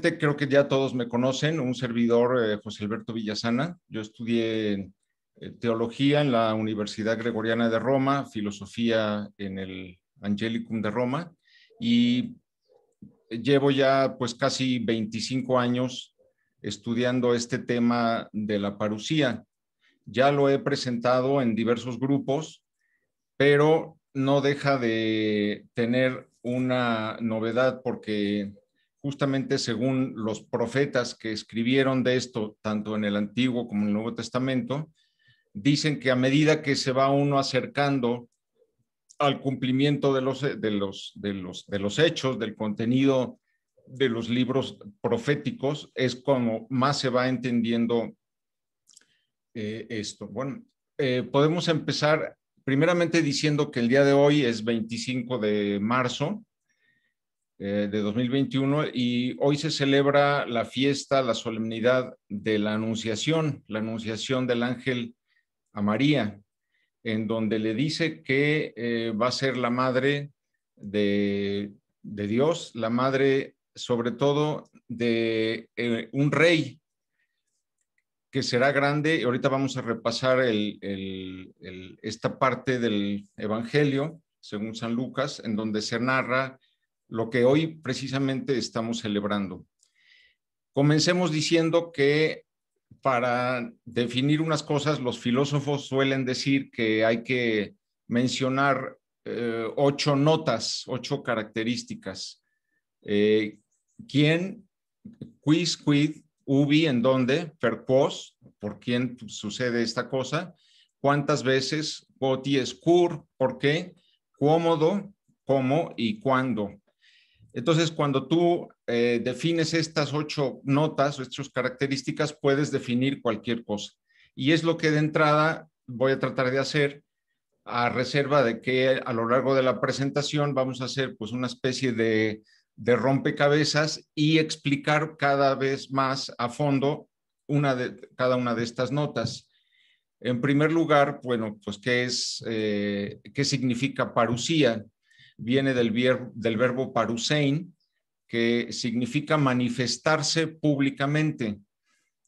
creo que ya todos me conocen, un servidor, eh, José Alberto Villasana. Yo estudié eh, teología en la Universidad Gregoriana de Roma, filosofía en el Angelicum de Roma y llevo ya pues casi 25 años estudiando este tema de la parucía. Ya lo he presentado en diversos grupos, pero no deja de tener una novedad porque justamente según los profetas que escribieron de esto, tanto en el Antiguo como en el Nuevo Testamento, dicen que a medida que se va uno acercando al cumplimiento de los, de los, de los, de los hechos, del contenido de los libros proféticos, es como más se va entendiendo eh, esto. Bueno, eh, podemos empezar primeramente diciendo que el día de hoy es 25 de marzo eh, de 2021 y hoy se celebra la fiesta, la solemnidad de la Anunciación, la Anunciación del Ángel a María, en donde le dice que eh, va a ser la madre de, de, Dios, la madre sobre todo de eh, un rey que será grande. Ahorita vamos a repasar esta parte del Evangelio, según San Lucas, en donde se narra lo que hoy precisamente estamos celebrando. Comencemos diciendo que para definir unas cosas, los filósofos suelen decir que hay que mencionar eh, ocho notas, ocho características. Eh, ¿Quién? Quis, quid, ubi, en dónde, per por quién sucede esta cosa, cuántas veces, quoti por qué, cómodo, cómo y cuándo. Entonces, cuando tú eh, defines estas ocho notas estas características, puedes definir cualquier cosa. Y es lo que de entrada voy a tratar de hacer a reserva de que a lo largo de la presentación vamos a hacer pues una especie de, rompecabezas y explicar cada vez más a fondo una de, cada una de estas notas. En primer lugar, bueno, pues qué es, eh, qué significa parucía viene del, verbo, del verbo parusein, que significa manifestarse públicamente.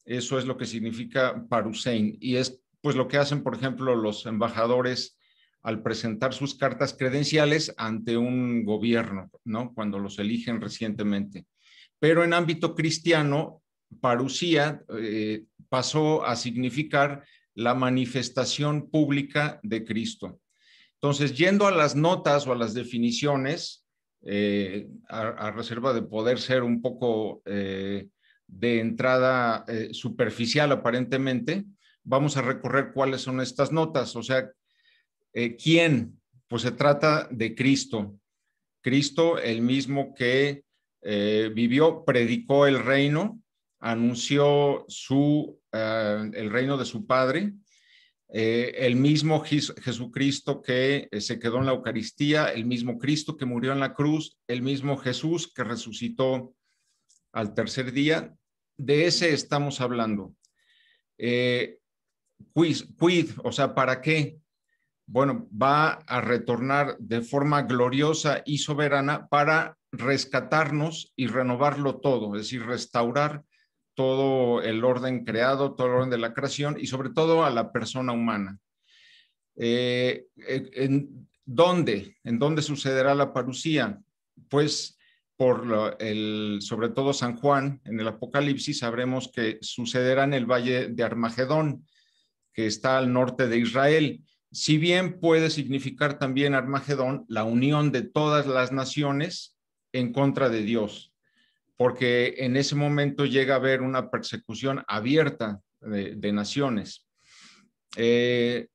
Eso es lo que significa parusein. Y es pues lo que hacen, por ejemplo, los embajadores al presentar sus cartas credenciales ante un gobierno, ¿no? Cuando los eligen recientemente. Pero en ámbito cristiano, parusía eh, pasó a significar la manifestación pública de Cristo. Entonces, yendo a las notas o a las definiciones, eh, a, reserva de poder ser un poco eh, de entrada eh, superficial aparentemente, vamos a recorrer cuáles son estas notas, o sea, ¿quién? Pues se trata de Cristo. Cristo, el mismo que vivió, predicó el reino, anunció su, el reino de su Padre, eh, el mismo Jesucristo que eh, se quedó en la Eucaristía, el mismo Cristo que murió en la cruz, el mismo Jesús que resucitó al tercer día, de ese estamos hablando. Eh, o sea, ¿para qué? Bueno, va a retornar de forma gloriosa y soberana para rescatarnos y renovarlo todo, es decir, restaurar todo el orden creado, todo el orden de la creación y sobre todo a la persona humana. Eh, eh, en, ¿Dónde? ¿En dónde sucederá la parucía? Pues por el, sobre todo San Juan, en el Apocalipsis sabremos que sucederá en el valle de Armagedón, que está al norte de Israel. Si bien puede significar también Armagedón la unión de todas las naciones en contra de Dios, porque en ese momento llega a haber una persecución abierta de, de naciones. Eh,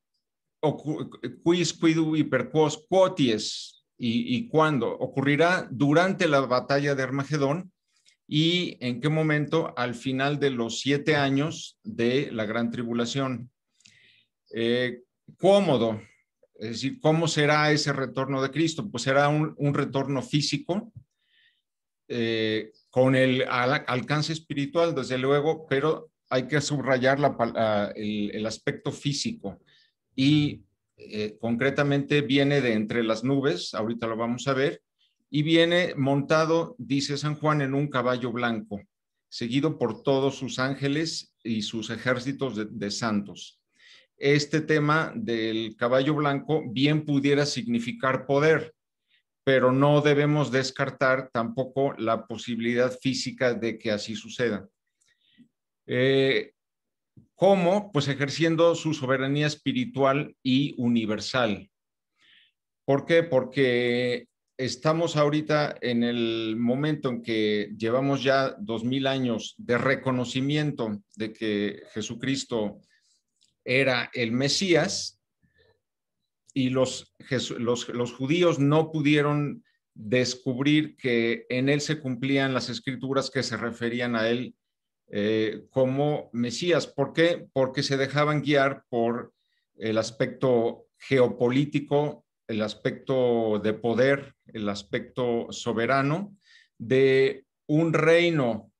quis y perquos quoties y, y cuándo ocurrirá durante la batalla de Armagedón y en qué momento al final de los siete años de la gran tribulación. Eh, cómodo, es decir, ¿cómo será ese retorno de Cristo? Pues será un, retorno físico, eh, con el alcance espiritual, desde luego, pero hay que subrayar ah, el, aspecto físico y eh, concretamente viene de entre las nubes, ahorita lo vamos a ver, y viene montado, dice San Juan, en un caballo blanco, seguido por todos sus ángeles y sus ejércitos de santos. Este tema del caballo blanco bien pudiera significar poder, pero no debemos descartar tampoco la posibilidad física de que así suceda. Eh, ¿Cómo? Pues ejerciendo su soberanía espiritual y universal. ¿Por qué? Porque estamos ahorita en el momento en que llevamos ya dos mil años de reconocimiento de que Jesucristo era el Mesías, y los, judíos no pudieron descubrir que en él se cumplían las escrituras que se referían a él eh, como Mesías. ¿Por qué? Porque se dejaban guiar por el aspecto geopolítico, el aspecto de poder, el aspecto soberano de un reino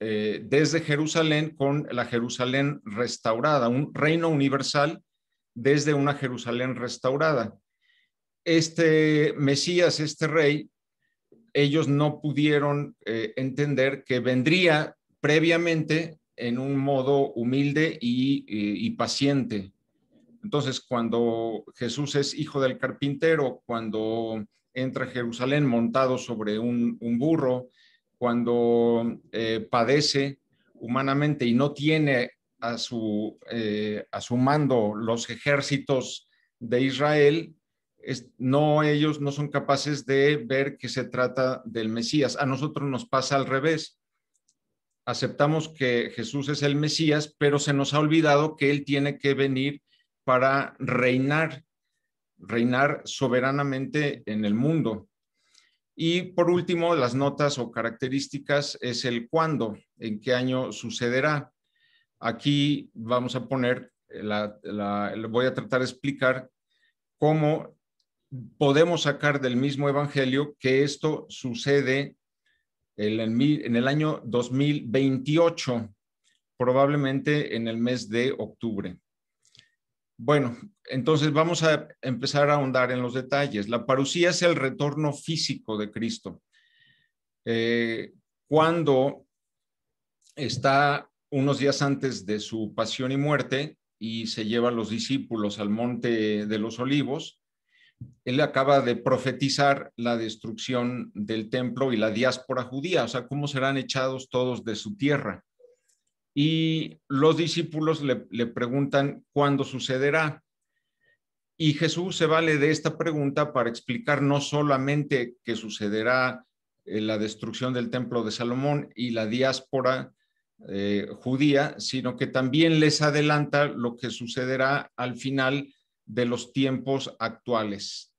eh, desde Jerusalén con la Jerusalén restaurada, un reino universal desde una Jerusalén restaurada. Este Mesías, este rey, ellos no pudieron eh, entender que vendría previamente en un modo humilde y, paciente. Entonces, cuando Jesús es hijo del carpintero, cuando entra a Jerusalén montado sobre un, burro, cuando eh, padece humanamente y no tiene eh, a su, mando los ejércitos de Israel, no ellos no son capaces de ver que se trata del Mesías. A nosotros nos pasa al revés. Aceptamos que Jesús es el Mesías, pero se nos ha olvidado que Él tiene que venir para reinar, reinar soberanamente en el mundo. Y por último, las notas o características es el cuándo, en qué año sucederá. Aquí vamos a poner, la, voy a tratar de explicar cómo podemos sacar del mismo Evangelio que esto sucede en el año 2028, probablemente en el mes de octubre. Bueno, entonces vamos a empezar a ahondar en los detalles. La parucía es el retorno físico de Cristo. Eh, cuando está unos días antes de su pasión y muerte y se lleva a los discípulos al monte de los olivos. Él acaba de profetizar la destrucción del templo y la diáspora judía, o sea, cómo serán echados todos de su tierra. Y los discípulos le, preguntan cuándo sucederá. Y Jesús se vale de esta pregunta para explicar no solamente que sucederá eh, la destrucción del templo de Salomón y la diáspora eh, judía, sino que también les adelanta lo que sucederá al final de los tiempos actuales.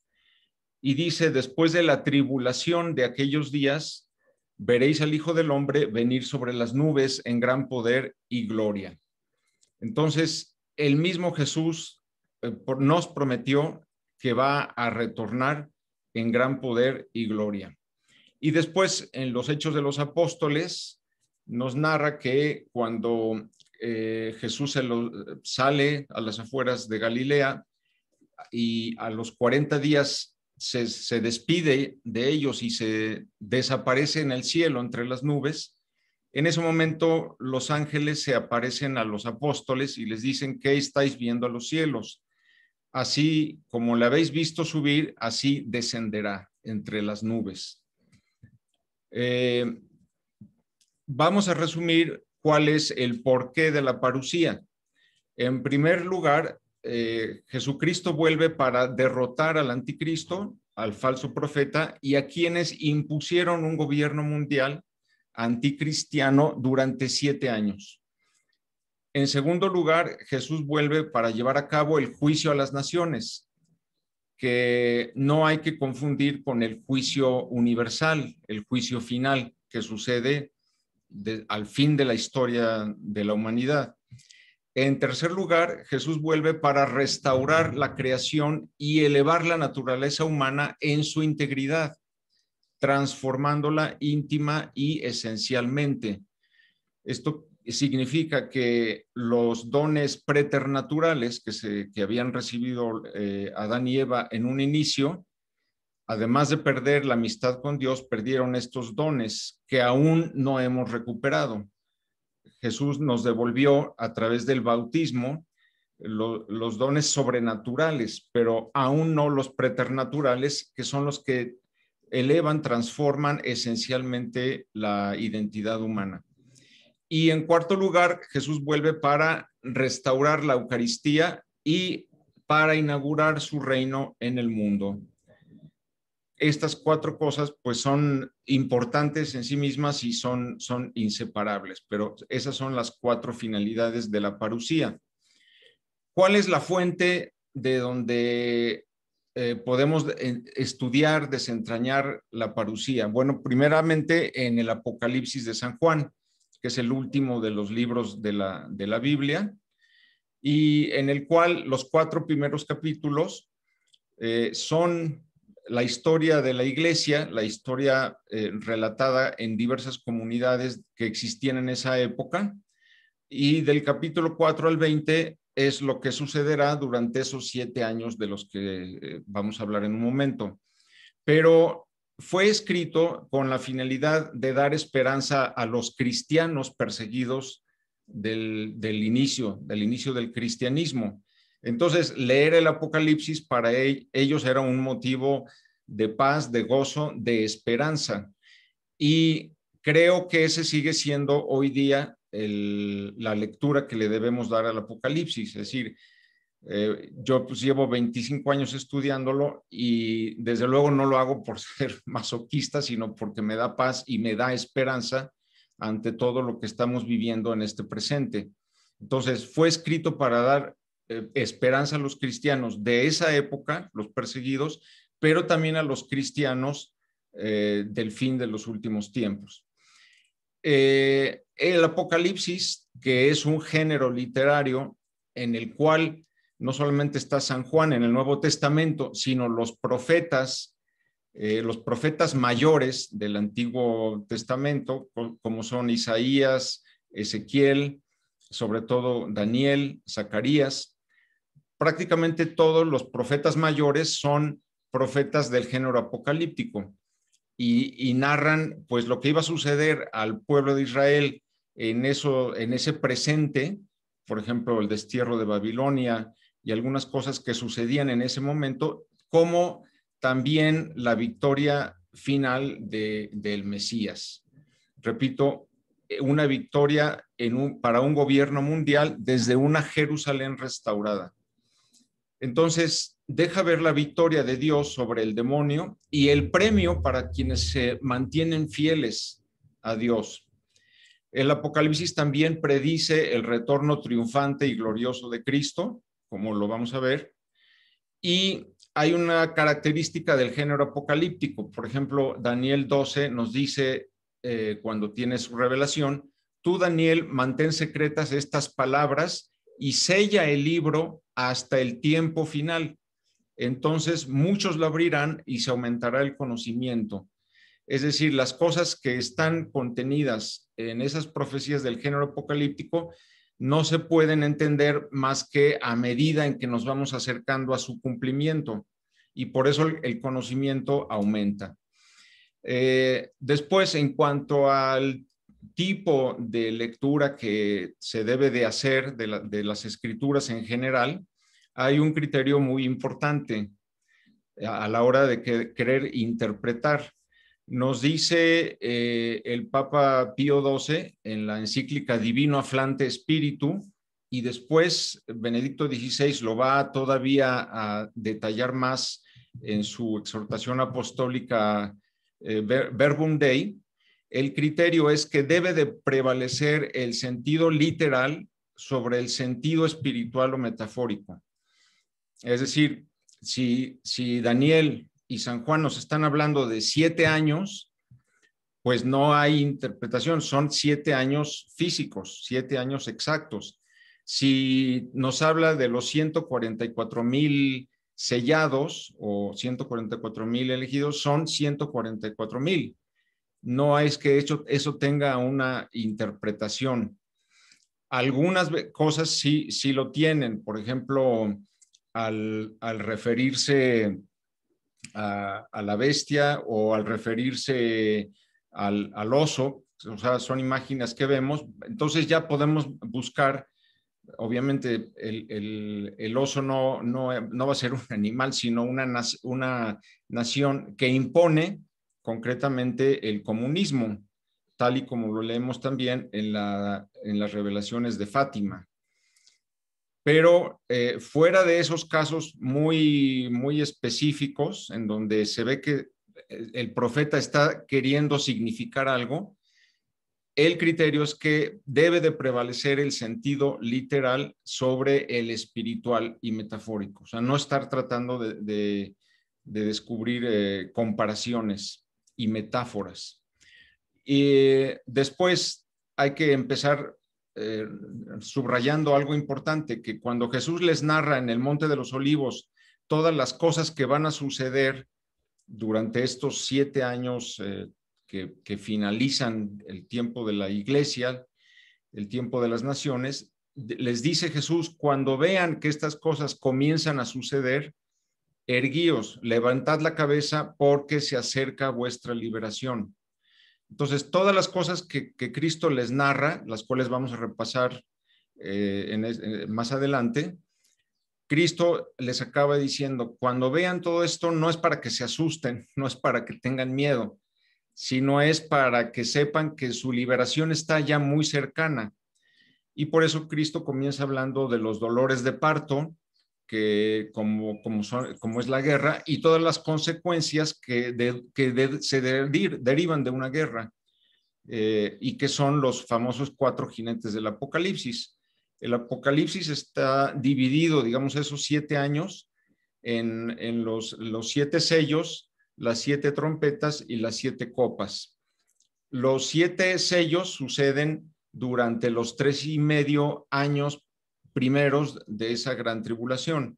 Y dice, después de la tribulación de aquellos días, veréis al Hijo del Hombre venir sobre las nubes en gran poder y gloria. Entonces, el mismo Jesús eh, nos prometió que va a retornar en gran poder y gloria. Y después, en los Hechos de los Apóstoles, nos narra que cuando eh, Jesús se lo, sale a las afueras de Galilea y a los 40 días se, se, despide de ellos y se desaparece en el cielo entre las nubes, en ese momento los ángeles se aparecen a los apóstoles y les dicen, ¿qué estáis viendo a los cielos? Así como le habéis visto subir, así descenderá entre las nubes. Eh, vamos a resumir cuál es el porqué de la parucía. En primer lugar, eh, Jesucristo vuelve para derrotar al anticristo, al falso profeta y a quienes impusieron un gobierno mundial anticristiano durante siete años. En segundo lugar, Jesús vuelve para llevar a cabo el juicio a las naciones, que no hay que confundir con el juicio universal, el juicio final que sucede al fin de la historia de la humanidad. En tercer lugar, Jesús vuelve para restaurar la creación y elevar la naturaleza humana en su integridad, transformándola íntima y esencialmente. Esto significa que los dones preternaturales que, se, habían recibido eh, Adán y Eva en un inicio además de perder la amistad con Dios, perdieron estos dones que aún no hemos recuperado. Jesús nos devolvió a través del bautismo los dones sobrenaturales, pero aún no los preternaturales, que son los que elevan, transforman esencialmente la identidad humana. Y en cuarto lugar, Jesús vuelve para restaurar la Eucaristía y para inaugurar su reino en el mundo estas cuatro cosas pues son importantes en sí mismas y son, son inseparables, pero esas son las cuatro finalidades de la parucía. ¿Cuál es la fuente de donde eh, podemos eh, estudiar, desentrañar la parucía? Bueno, primeramente en el Apocalipsis de San Juan, que es el último de los libros de la, Biblia, y en el cual los cuatro primeros capítulos eh, son la historia de la iglesia, la historia eh, relatada en diversas comunidades que existían en esa época, y del capítulo 4 al 20 es lo que sucederá durante esos siete años de los que eh, vamos a hablar en un momento. Pero fue escrito con la finalidad de dar esperanza a los cristianos perseguidos del inicio, del inicio del cristianismo. Entonces, leer el Apocalipsis para e-, ellos era un motivo de paz, de gozo, de esperanza. Y creo que ese sigue siendo hoy día la lectura que le debemos dar al Apocalipsis. Es decir, eh, yo pues, llevo 25 años estudiándolo y desde luego no lo hago por ser masoquista, sino porque me da paz y me da esperanza ante todo lo que estamos viviendo en este presente. Entonces, fue escrito para dar eh, esperanza a los cristianos de esa época, los perseguidos, pero también a los cristianos eh, del fin de los últimos tiempos. Eh, el Apocalipsis, que es un género literario en el cual no solamente está San Juan en el Nuevo Testamento, sino los profetas, los profetas mayores del Antiguo Testamento, como son Isaías, Ezequiel, sobre todo Daniel, Zacarías, prácticamente todos los profetas mayores son profetas del género apocalíptico y, narran pues lo que iba a suceder al pueblo de Israel en, eso, en ese presente, por ejemplo, el destierro de Babilonia y algunas cosas que sucedían en ese momento, como también la victoria final del Mesías. Repito, eh, una victoria para un gobierno mundial desde una Jerusalén restaurada. Entonces, deja ver la victoria de Dios sobre el demonio y el premio para quienes se mantienen fieles a Dios. El Apocalipsis también predice el retorno triunfante y glorioso de Cristo, como lo vamos a ver, y hay una característica del género apocalíptico. Por ejemplo, Daniel 12 nos dice, eh, cuando tiene su revelación, tú, Daniel, mantén secretas estas palabras y sella el libro hasta el tiempo final. Entonces muchos lo abrirán y se aumentará el conocimiento. Es decir, las cosas que están contenidas en esas profecías del género apocalíptico no se pueden entender más que a medida en que nos vamos acercando a su cumplimiento y por eso el, conocimiento aumenta. Eh, después, en cuanto al tipo de lectura que se debe de hacer de, las escrituras en general, hay un criterio muy importante a la hora de querer interpretar. Nos dice eh, el Papa Pío XII en la encíclica Divino Aflante Espíritu, y después Benedicto XVI lo va todavía a detallar más en su exhortación apostólica eh, Verbum Dei, el criterio es que debe de prevalecer el sentido literal sobre el sentido espiritual o metafórico. Es decir, si, si Daniel y San Juan nos están hablando de siete años, pues no hay interpretación, son siete años físicos, siete años exactos. Si nos habla de los 144 mil sellados o 144 mil elegidos, son 144 mil no es que eso, eso tenga una interpretación. Algunas cosas sí, lo tienen, por ejemplo, al, referirse a, la bestia o al referirse al, oso, o sea, son imágenes que vemos, entonces ya podemos buscar, obviamente el, oso no, va a ser un animal, sino una, una nación que impone concretamente el comunismo, tal y como lo leemos también en, las revelaciones de Fátima. Pero eh, fuera de esos casos muy, muy específicos, en donde se ve que eh, el profeta está queriendo significar algo, el criterio es que debe de prevalecer el sentido literal sobre el espiritual y metafórico, o sea, no estar tratando de, descubrir eh, comparaciones y metáforas. Y eh, después hay que empezar eh, subrayando algo importante, que cuando Jesús les narra en el Monte de los Olivos todas las cosas que van a suceder durante estos siete años eh, que finalizan el tiempo de la iglesia, el tiempo de las naciones, les dice Jesús, cuando vean que estas cosas comienzan a suceder, erguíos, levantad la cabeza porque se acerca vuestra liberación. Entonces, todas las cosas que, Cristo les narra, las cuales vamos a repasar eh, eh, más adelante, Cristo les acaba diciendo, cuando vean todo esto, no es para que se asusten, no es para que tengan miedo, sino es para que sepan que su liberación está ya muy cercana. Y por eso Cristo comienza hablando de los dolores de parto, que como, como, es la guerra y todas las consecuencias que, se derivan de una guerra eh, y que son los famosos cuatro jinetes del apocalipsis. El apocalipsis está dividido, digamos, esos siete años en, los, los siete sellos, las siete trompetas y las siete copas. Los siete sellos suceden durante los tres y medio años primeros de esa gran tribulación.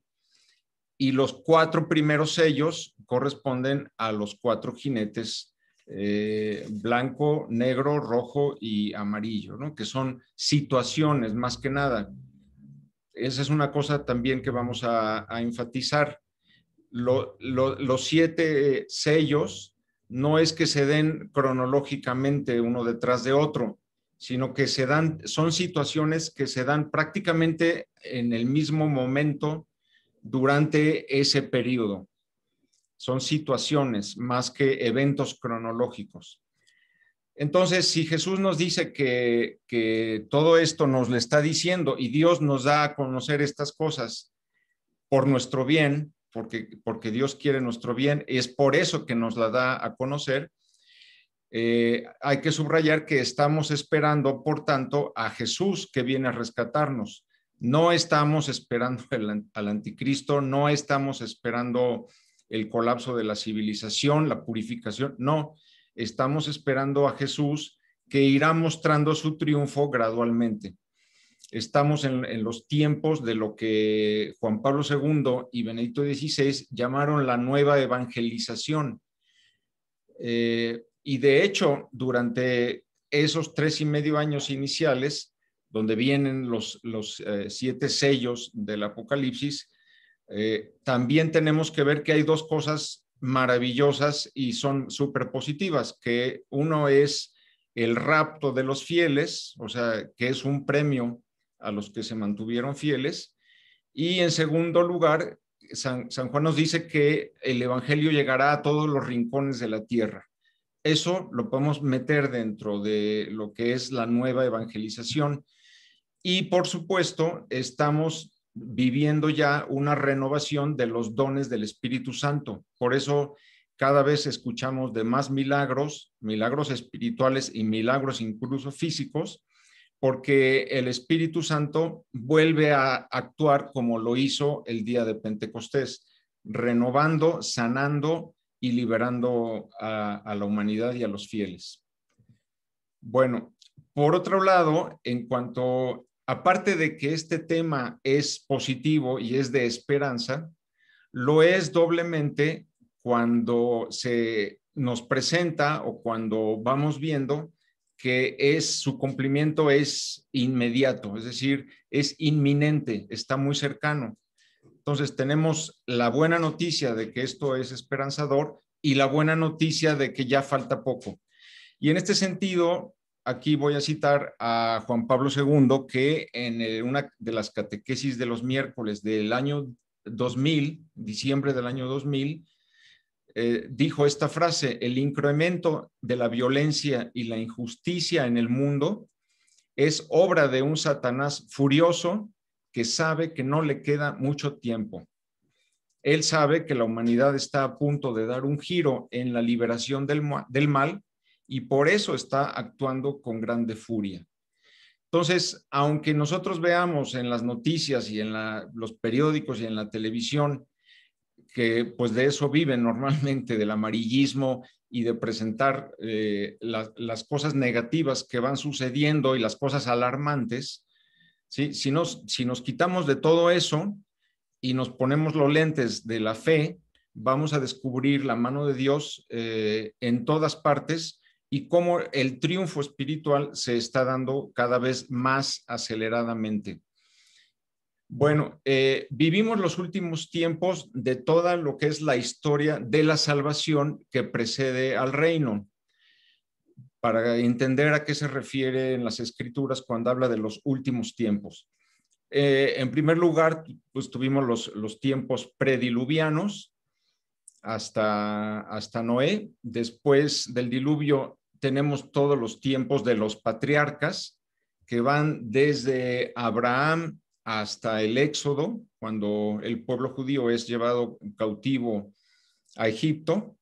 Y los cuatro primeros sellos corresponden a los cuatro jinetes eh, blanco, negro, rojo y amarillo, ¿no? que son situaciones más que nada. Esa es una cosa también que vamos a, enfatizar. los siete sellos no es que se den cronológicamente uno detrás de otro, sino que se dan, son situaciones que se dan prácticamente en el mismo momento durante ese periodo. Son situaciones más que eventos cronológicos. Entonces, si Jesús nos dice que, que todo esto nos le está diciendo y Dios nos da a conocer estas cosas por nuestro bien, porque, porque Dios quiere nuestro bien, es por eso que nos la da a conocer, eh, hay que subrayar que estamos esperando, por tanto, a Jesús que viene a rescatarnos. No estamos esperando al anticristo, no estamos esperando el colapso de la civilización, la purificación, no, estamos esperando a Jesús que irá mostrando su triunfo gradualmente. Estamos en, los tiempos de lo que Juan Pablo II y Benedicto XVI llamaron la nueva evangelización. Eh, y de hecho, durante esos tres y medio años iniciales, donde vienen los, eh, siete sellos del Apocalipsis, eh, también tenemos que ver que hay dos cosas maravillosas y son súper positivas, que uno es el rapto de los fieles, o sea, que es un premio a los que se mantuvieron fieles, y en segundo lugar, San Juan nos dice que el Evangelio llegará a todos los rincones de la tierra. Eso lo podemos meter dentro de lo que es la nueva evangelización. Y por supuesto, estamos viviendo ya una renovación de los dones del Espíritu Santo. Por eso cada vez escuchamos de más milagros, milagros espirituales y milagros incluso físicos, porque el Espíritu Santo vuelve a actuar como lo hizo el día de Pentecostés, renovando, sanando y liberando a, la humanidad y a los fieles. Bueno, por otro lado, en cuanto, aparte de que este tema es positivo y es de esperanza, lo es doblemente cuando se nos presenta o cuando vamos viendo que es su cumplimiento es inmediato, es decir, es inminente, está muy cercano. Entonces tenemos la buena noticia de que esto es esperanzador y la buena noticia de que ya falta poco. Y en este sentido, aquí voy a citar a Juan Pablo II, que en eh, una de las catequesis de los miércoles del año 2000, diciembre del año 2000, eh, dijo esta frase, el incremento de la violencia y la injusticia en el mundo es obra de un Satanás furioso que sabe que no le queda mucho tiempo. Él sabe que la humanidad está a punto de dar un giro en la liberación del, mal y por eso está actuando con grande furia. Entonces, aunque nosotros veamos en las noticias y en los periódicos y en la televisión que pues de eso viven normalmente, del amarillismo y de presentar eh, las cosas negativas que van sucediendo y las cosas alarmantes, si, nos, si nos quitamos de todo eso y nos ponemos los lentes de la fe, vamos a descubrir la mano de Dios eh, en todas partes y cómo el triunfo espiritual se está dando cada vez más aceleradamente. Bueno, eh, vivimos los últimos tiempos de toda lo que es la historia de la salvación que precede al reino para entender a qué se refiere en las escrituras cuando habla de los últimos tiempos. Eh, en primer lugar, pues tuvimos los, tiempos prediluvianos hasta, hasta Noé. Después del diluvio tenemos todos los tiempos de los patriarcas que van desde Abraham hasta el Éxodo, cuando el pueblo judío es llevado cautivo a Egipto.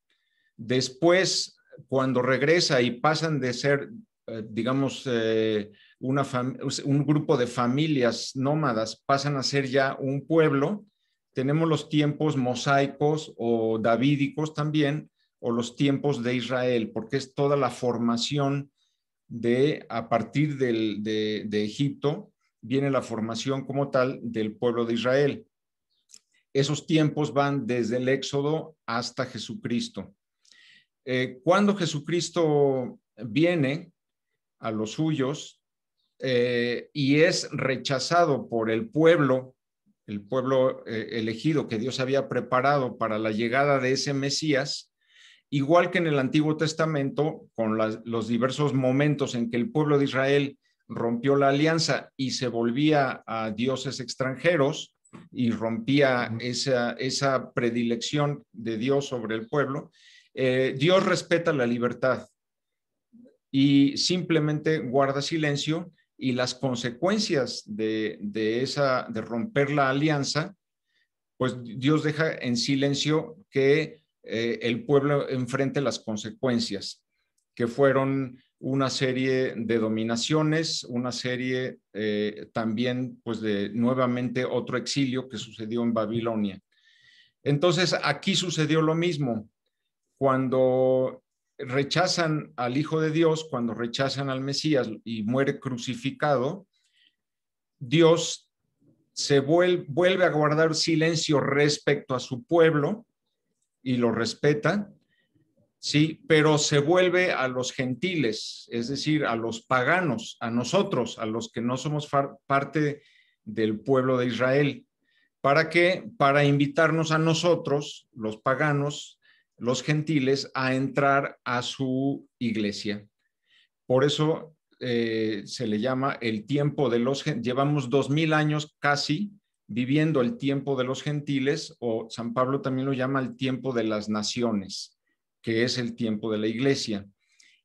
Después cuando regresa y pasan de ser, eh, digamos, eh, un grupo de familias nómadas, pasan a ser ya un pueblo, tenemos los tiempos mosaicos o davídicos también, o los tiempos de Israel, porque es toda la formación de, a partir de Egipto, viene la formación como tal del pueblo de Israel. Esos tiempos van desde el Éxodo hasta Jesucristo. Eh, cuando Jesucristo viene a los suyos eh, y es rechazado por el pueblo, el pueblo eh, elegido que Dios había preparado para la llegada de ese Mesías, igual que en el Antiguo Testamento, con los diversos momentos en que el pueblo de Israel rompió la alianza y se volvía a dioses extranjeros y rompía esa predilección de Dios sobre el pueblo, eh, Dios respeta la libertad y simplemente guarda silencio y las consecuencias de, esa, de romper la alianza, pues Dios deja en silencio que eh, el pueblo enfrente las consecuencias, que fueron una serie de dominaciones, una serie eh, también, pues de nuevamente otro exilio que sucedió en Babilonia. Entonces, aquí sucedió lo mismo cuando rechazan al Hijo de Dios, cuando rechazan al Mesías y muere crucificado, Dios se vuelve, a guardar silencio respecto a su pueblo y lo respeta, sí, pero se vuelve a los gentiles, es decir, a los paganos, a nosotros, a los que no somos parte del pueblo de Israel. ¿Para qué? Para invitarnos a nosotros, los paganos, los gentiles a entrar a su iglesia. Por eso eh, se le llama el tiempo de los llevamos dos mil años casi viviendo el tiempo de los gentiles o San Pablo también lo llama el tiempo de las naciones, que es el tiempo de la iglesia.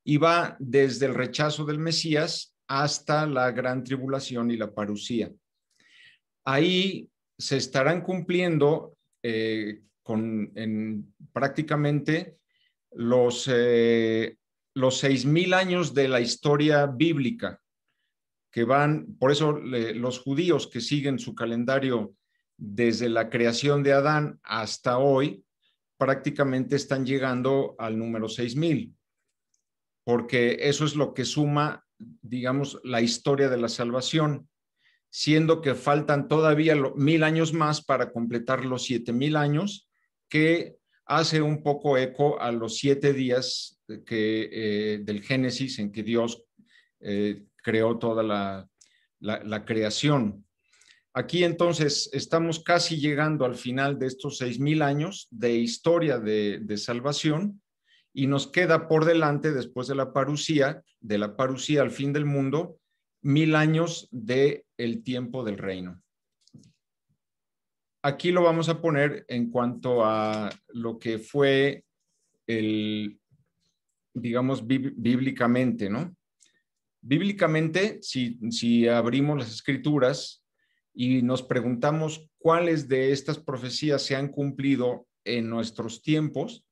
Y va desde el rechazo del Mesías hasta la gran tribulación y la parucía. Ahí se estarán cumpliendo eh, con, prácticamente los, eh, los 6.000 años de la historia bíblica, que van, por eso los judíos que siguen su calendario desde la creación de Adán hasta hoy, prácticamente están llegando al número 6.000, porque eso es lo que suma, digamos, la historia de la salvación siendo que faltan todavía mil años más para completar los siete mil años que hace un poco eco a los siete días que, eh, del Génesis en que Dios eh, creó toda la, creación. Aquí entonces estamos casi llegando al final de estos seis mil años de historia de, salvación y nos queda por delante, después de la parucía, de la parucía al fin del mundo, mil años de el tiempo del reino. Aquí lo vamos a poner en cuanto a lo que fue el, digamos, bíblicamente, ¿no? Bíblicamente, si, abrimos las escrituras y nos preguntamos cuáles de estas profecías se han cumplido en nuestros tiempos,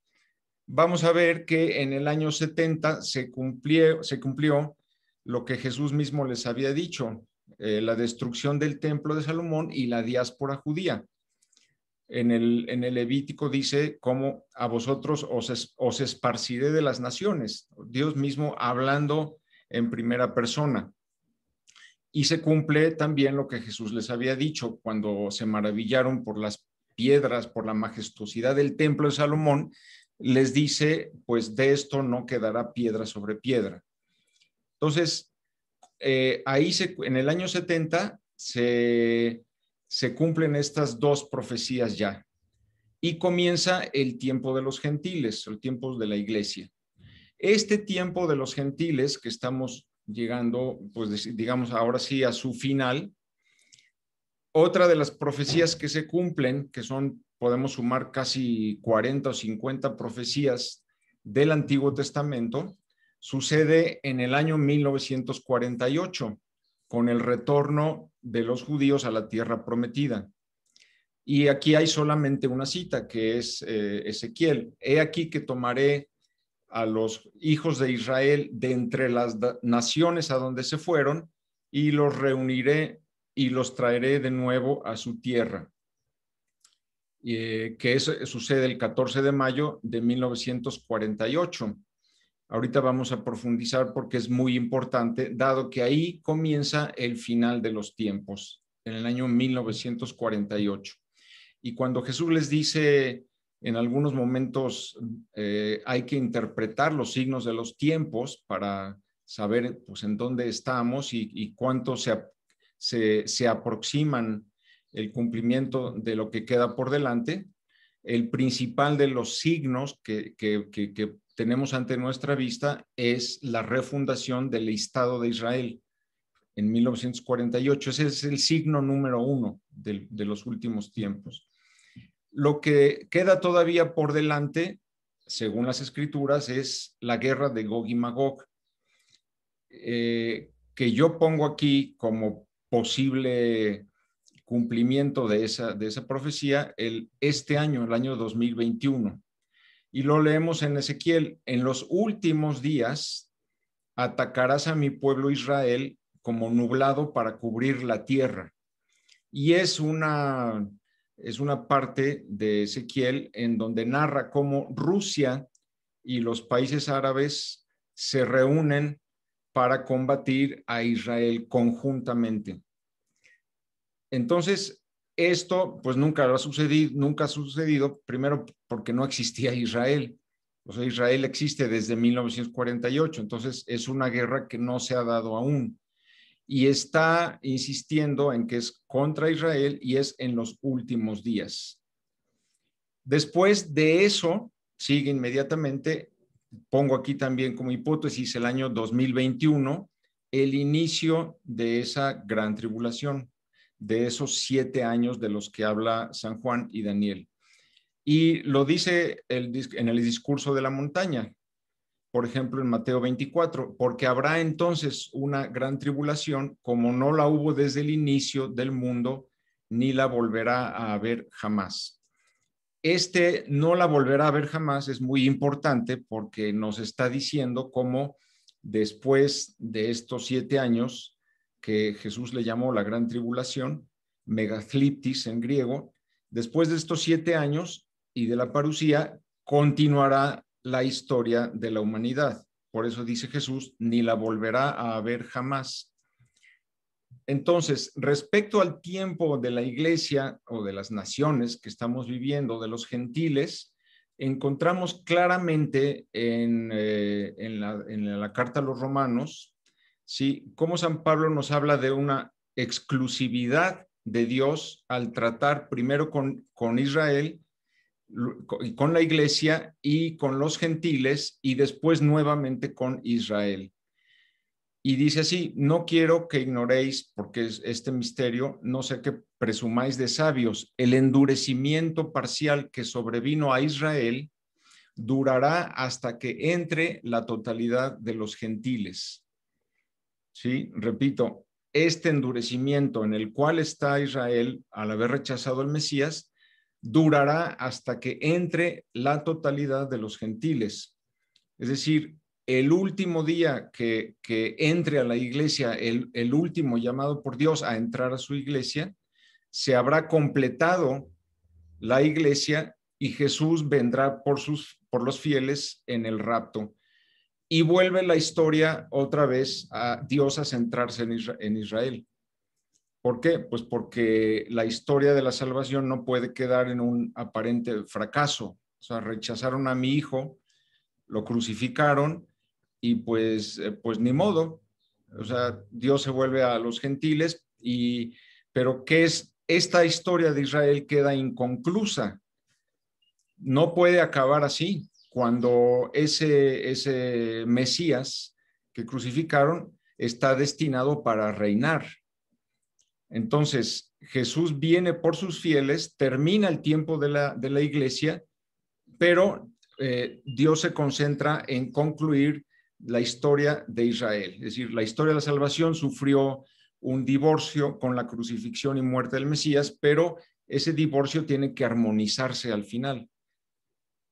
vamos a ver que en el año 70 se cumplió, se cumplió lo que Jesús mismo les había dicho, eh, la destrucción del templo de Salomón y la diáspora judía en el, Levítico dice como a vosotros os, os esparciré de las naciones, Dios mismo hablando en primera persona. Y se cumple también lo que Jesús les había dicho cuando se maravillaron por las piedras, por la majestuosidad del templo de Salomón, les dice, pues de esto no quedará piedra sobre piedra. Entonces, eh, ahí en el año 70 se se cumplen estas dos profecías ya. Y comienza el tiempo de los gentiles, el tiempo de la iglesia. Este tiempo de los gentiles que estamos llegando, pues digamos ahora sí a su final, otra de las profecías que se cumplen, que son, podemos sumar casi 40 o 50 profecías del Antiguo Testamento, sucede en el año 1948, con el retorno de los judíos a la tierra prometida. Y aquí hay solamente una cita, que es eh, Ezequiel. He aquí que tomaré a los hijos de Israel de entre las naciones a donde se fueron y los reuniré y los traeré de nuevo a su tierra. Eh, que sucede el 14 de mayo de 1948. Ahorita vamos a profundizar porque es muy importante, dado que ahí comienza el final de los tiempos, en el año 1948. Y cuando Jesús les dice, en algunos momentos eh, hay que interpretar los signos de los tiempos para saber pues, en dónde estamos y, cuánto se, se, aproximan el cumplimiento de lo que queda por delante. El principal de los signos que, que, que tenemos ante nuestra vista es la refundación del Estado de Israel en 1948. Ese es el signo número uno de, los últimos tiempos. Lo que queda todavía por delante, según las escrituras, es la guerra de Gog y Magog, eh, que yo pongo aquí como posible cumplimiento de esa, de esa profecía el, este año, el año 2021. Y lo leemos en Ezequiel, en los últimos días atacarás a mi pueblo Israel como nublado para cubrir la tierra. Y es una, es una parte de Ezequiel en donde narra cómo Rusia y los países árabes se reúnen para combatir a Israel conjuntamente. Entonces, esto pues nunca ha sucedido, nunca ha sucedido, primero porque no existía Israel. O sea, Israel existe desde 1948, entonces es una guerra que no se ha dado aún. Y está insistiendo en que es contra Israel y es en los últimos días. Después de eso, sigue inmediatamente, pongo aquí también como hipótesis el año 2021, el inicio de esa gran tribulación de esos siete años de los que habla San Juan y Daniel. Y lo dice en el discurso de la montaña, por ejemplo, en Mateo 24, porque habrá entonces una gran tribulación como no la hubo desde el inicio del mundo, ni la volverá a haber jamás. Este no la volverá a ver jamás es muy importante porque nos está diciendo cómo después de estos siete años que Jesús le llamó la gran tribulación, megacliptis en griego. Después de estos siete años y de la parucía, continuará la historia de la humanidad. Por eso dice Jesús, ni la volverá a haber jamás. Entonces, respecto al tiempo de la iglesia o de las naciones que estamos viviendo, de los gentiles, encontramos claramente en, eh, la, en la carta a los romanos, ¿sí? como San Pablo nos habla de una exclusividad de Dios al tratar primero con, con Israel, con la iglesia y con los gentiles y después nuevamente con Israel. Y dice así, no quiero que ignoréis, porque es este misterio, no sé que presumáis de sabios, el endurecimiento parcial que sobrevino a Israel durará hasta que entre la totalidad de los gentiles. ¿sí? Repito, este endurecimiento en el cual está Israel al haber rechazado al Mesías durará hasta que entre la totalidad de los gentiles. Es decir, el último día que, que entre a la iglesia, el, el último llamado por Dios a entrar a su iglesia, se habrá completado la iglesia y Jesús vendrá por, sus, por los fieles en el rapto y vuelve la historia otra vez a Dios a centrarse en, Israel. ¿Por qué? Pues porque la historia de la salvación no puede quedar en un aparente fracaso. O sea, rechazaron a mi hijo, lo crucificaron y pues, eh, pues ni modo. O sea, Dios se vuelve a los gentiles y, pero ¿qué es? Esta historia de Israel queda inconclusa. No puede acabar así cuando ese, ese Mesías que crucificaron está destinado para reinar. Entonces, Jesús viene por sus fieles, termina el tiempo de la, iglesia, pero eh, Dios se concentra en concluir la historia de Israel. Es decir, la historia de la salvación sufrió un divorcio con la crucifixión y muerte del Mesías, pero ese divorcio tiene que armonizarse al final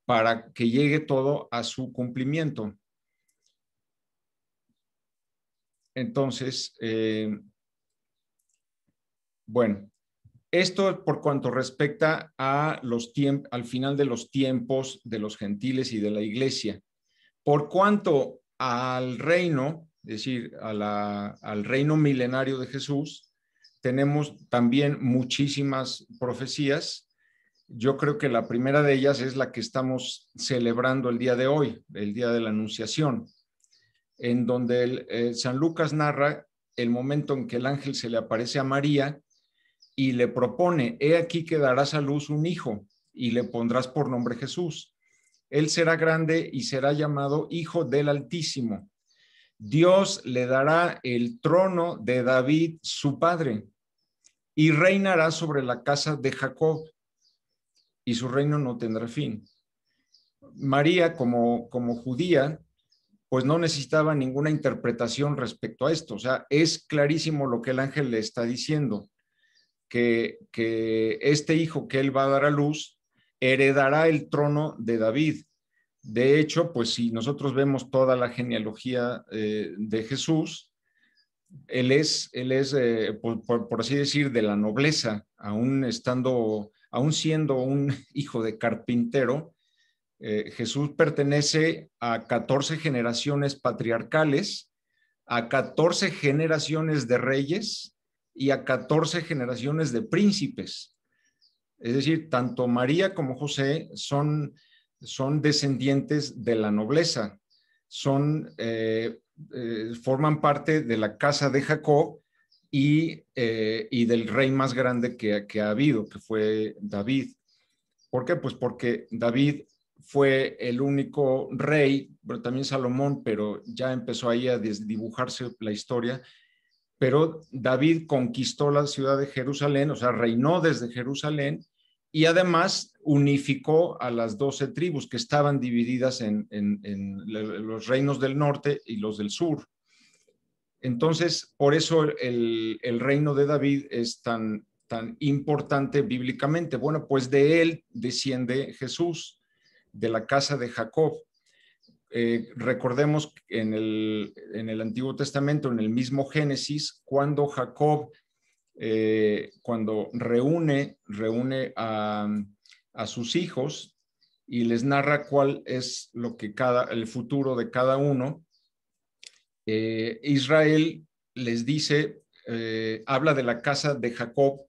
para que llegue todo a su cumplimiento. Entonces, eh, bueno, esto por cuanto respecta a los al final de los tiempos de los gentiles y de la iglesia. Por cuanto al reino, es decir, al reino milenario de Jesús, tenemos también muchísimas profecías yo creo que la primera de ellas es la que estamos celebrando el día de hoy, el día de la Anunciación, en donde eh, San Lucas narra el momento en que el ángel se le aparece a María y le propone, he aquí que darás a luz un hijo y le pondrás por nombre Jesús. Él será grande y será llamado Hijo del Altísimo. Dios le dará el trono de David, su padre, y reinará sobre la casa de Jacob y su reino no tendrá fin. María, como, como judía, pues no necesitaba ninguna interpretación respecto a esto. O sea, es clarísimo lo que el ángel le está diciendo, que, que este hijo que él va a dar a luz heredará el trono de David. De hecho, pues si nosotros vemos toda la genealogía eh, de Jesús, él es, él es eh, por, por, así decir, de la nobleza, aún estando aún siendo un hijo de carpintero, eh, Jesús pertenece a 14 generaciones patriarcales, a 14 generaciones de reyes y a 14 generaciones de príncipes. Es decir, tanto María como José son, son descendientes de la nobleza, son, eh, eh, forman parte de la casa de Jacob eh, y, del rey más grande que, ha habido, que fue David. ¿Por qué? Pues porque David fue el único rey, pero también Salomón, pero ya empezó ahí a dibujarse la historia. Pero David conquistó la ciudad de Jerusalén, o sea, reinó desde Jerusalén y además unificó a las doce tribus que estaban divididas en, los reinos del norte y los del sur. Entonces, por eso el, reino de David es tan, tan importante bíblicamente. Bueno, pues de él desciende Jesús, de la casa de Jacob. Eh, recordemos en el, en el Antiguo Testamento, en el mismo Génesis, cuando Jacob, eh, cuando reúne, reúne a, a sus hijos y les narra cuál es lo que cada, el futuro de cada uno, eh, Israel les dice, eh, habla de la casa de Jacob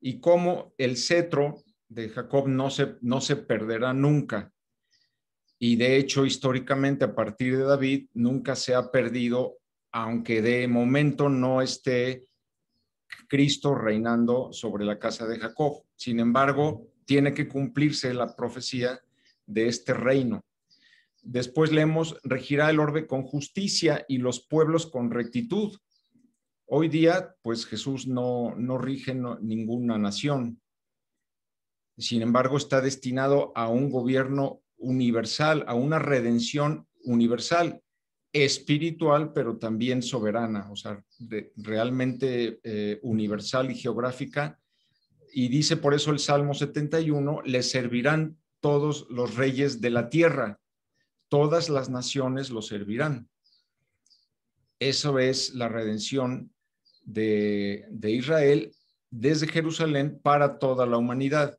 y cómo el cetro de Jacob no se, no se perderá nunca. Y de hecho, históricamente, a partir de David, nunca se ha perdido, aunque de momento no esté Cristo reinando sobre la casa de Jacob. Sin embargo, tiene que cumplirse la profecía de este reino. Después leemos, regirá el orbe con justicia y los pueblos con rectitud. Hoy día, pues Jesús no, no rige ninguna nación. Sin embargo, está destinado a un gobierno universal, a una redención universal, espiritual, pero también soberana, o sea, realmente eh, universal y geográfica. Y dice por eso el Salmo 71, le servirán todos los reyes de la tierra todas las naciones lo servirán. Eso es la redención de, Israel desde Jerusalén para toda la humanidad.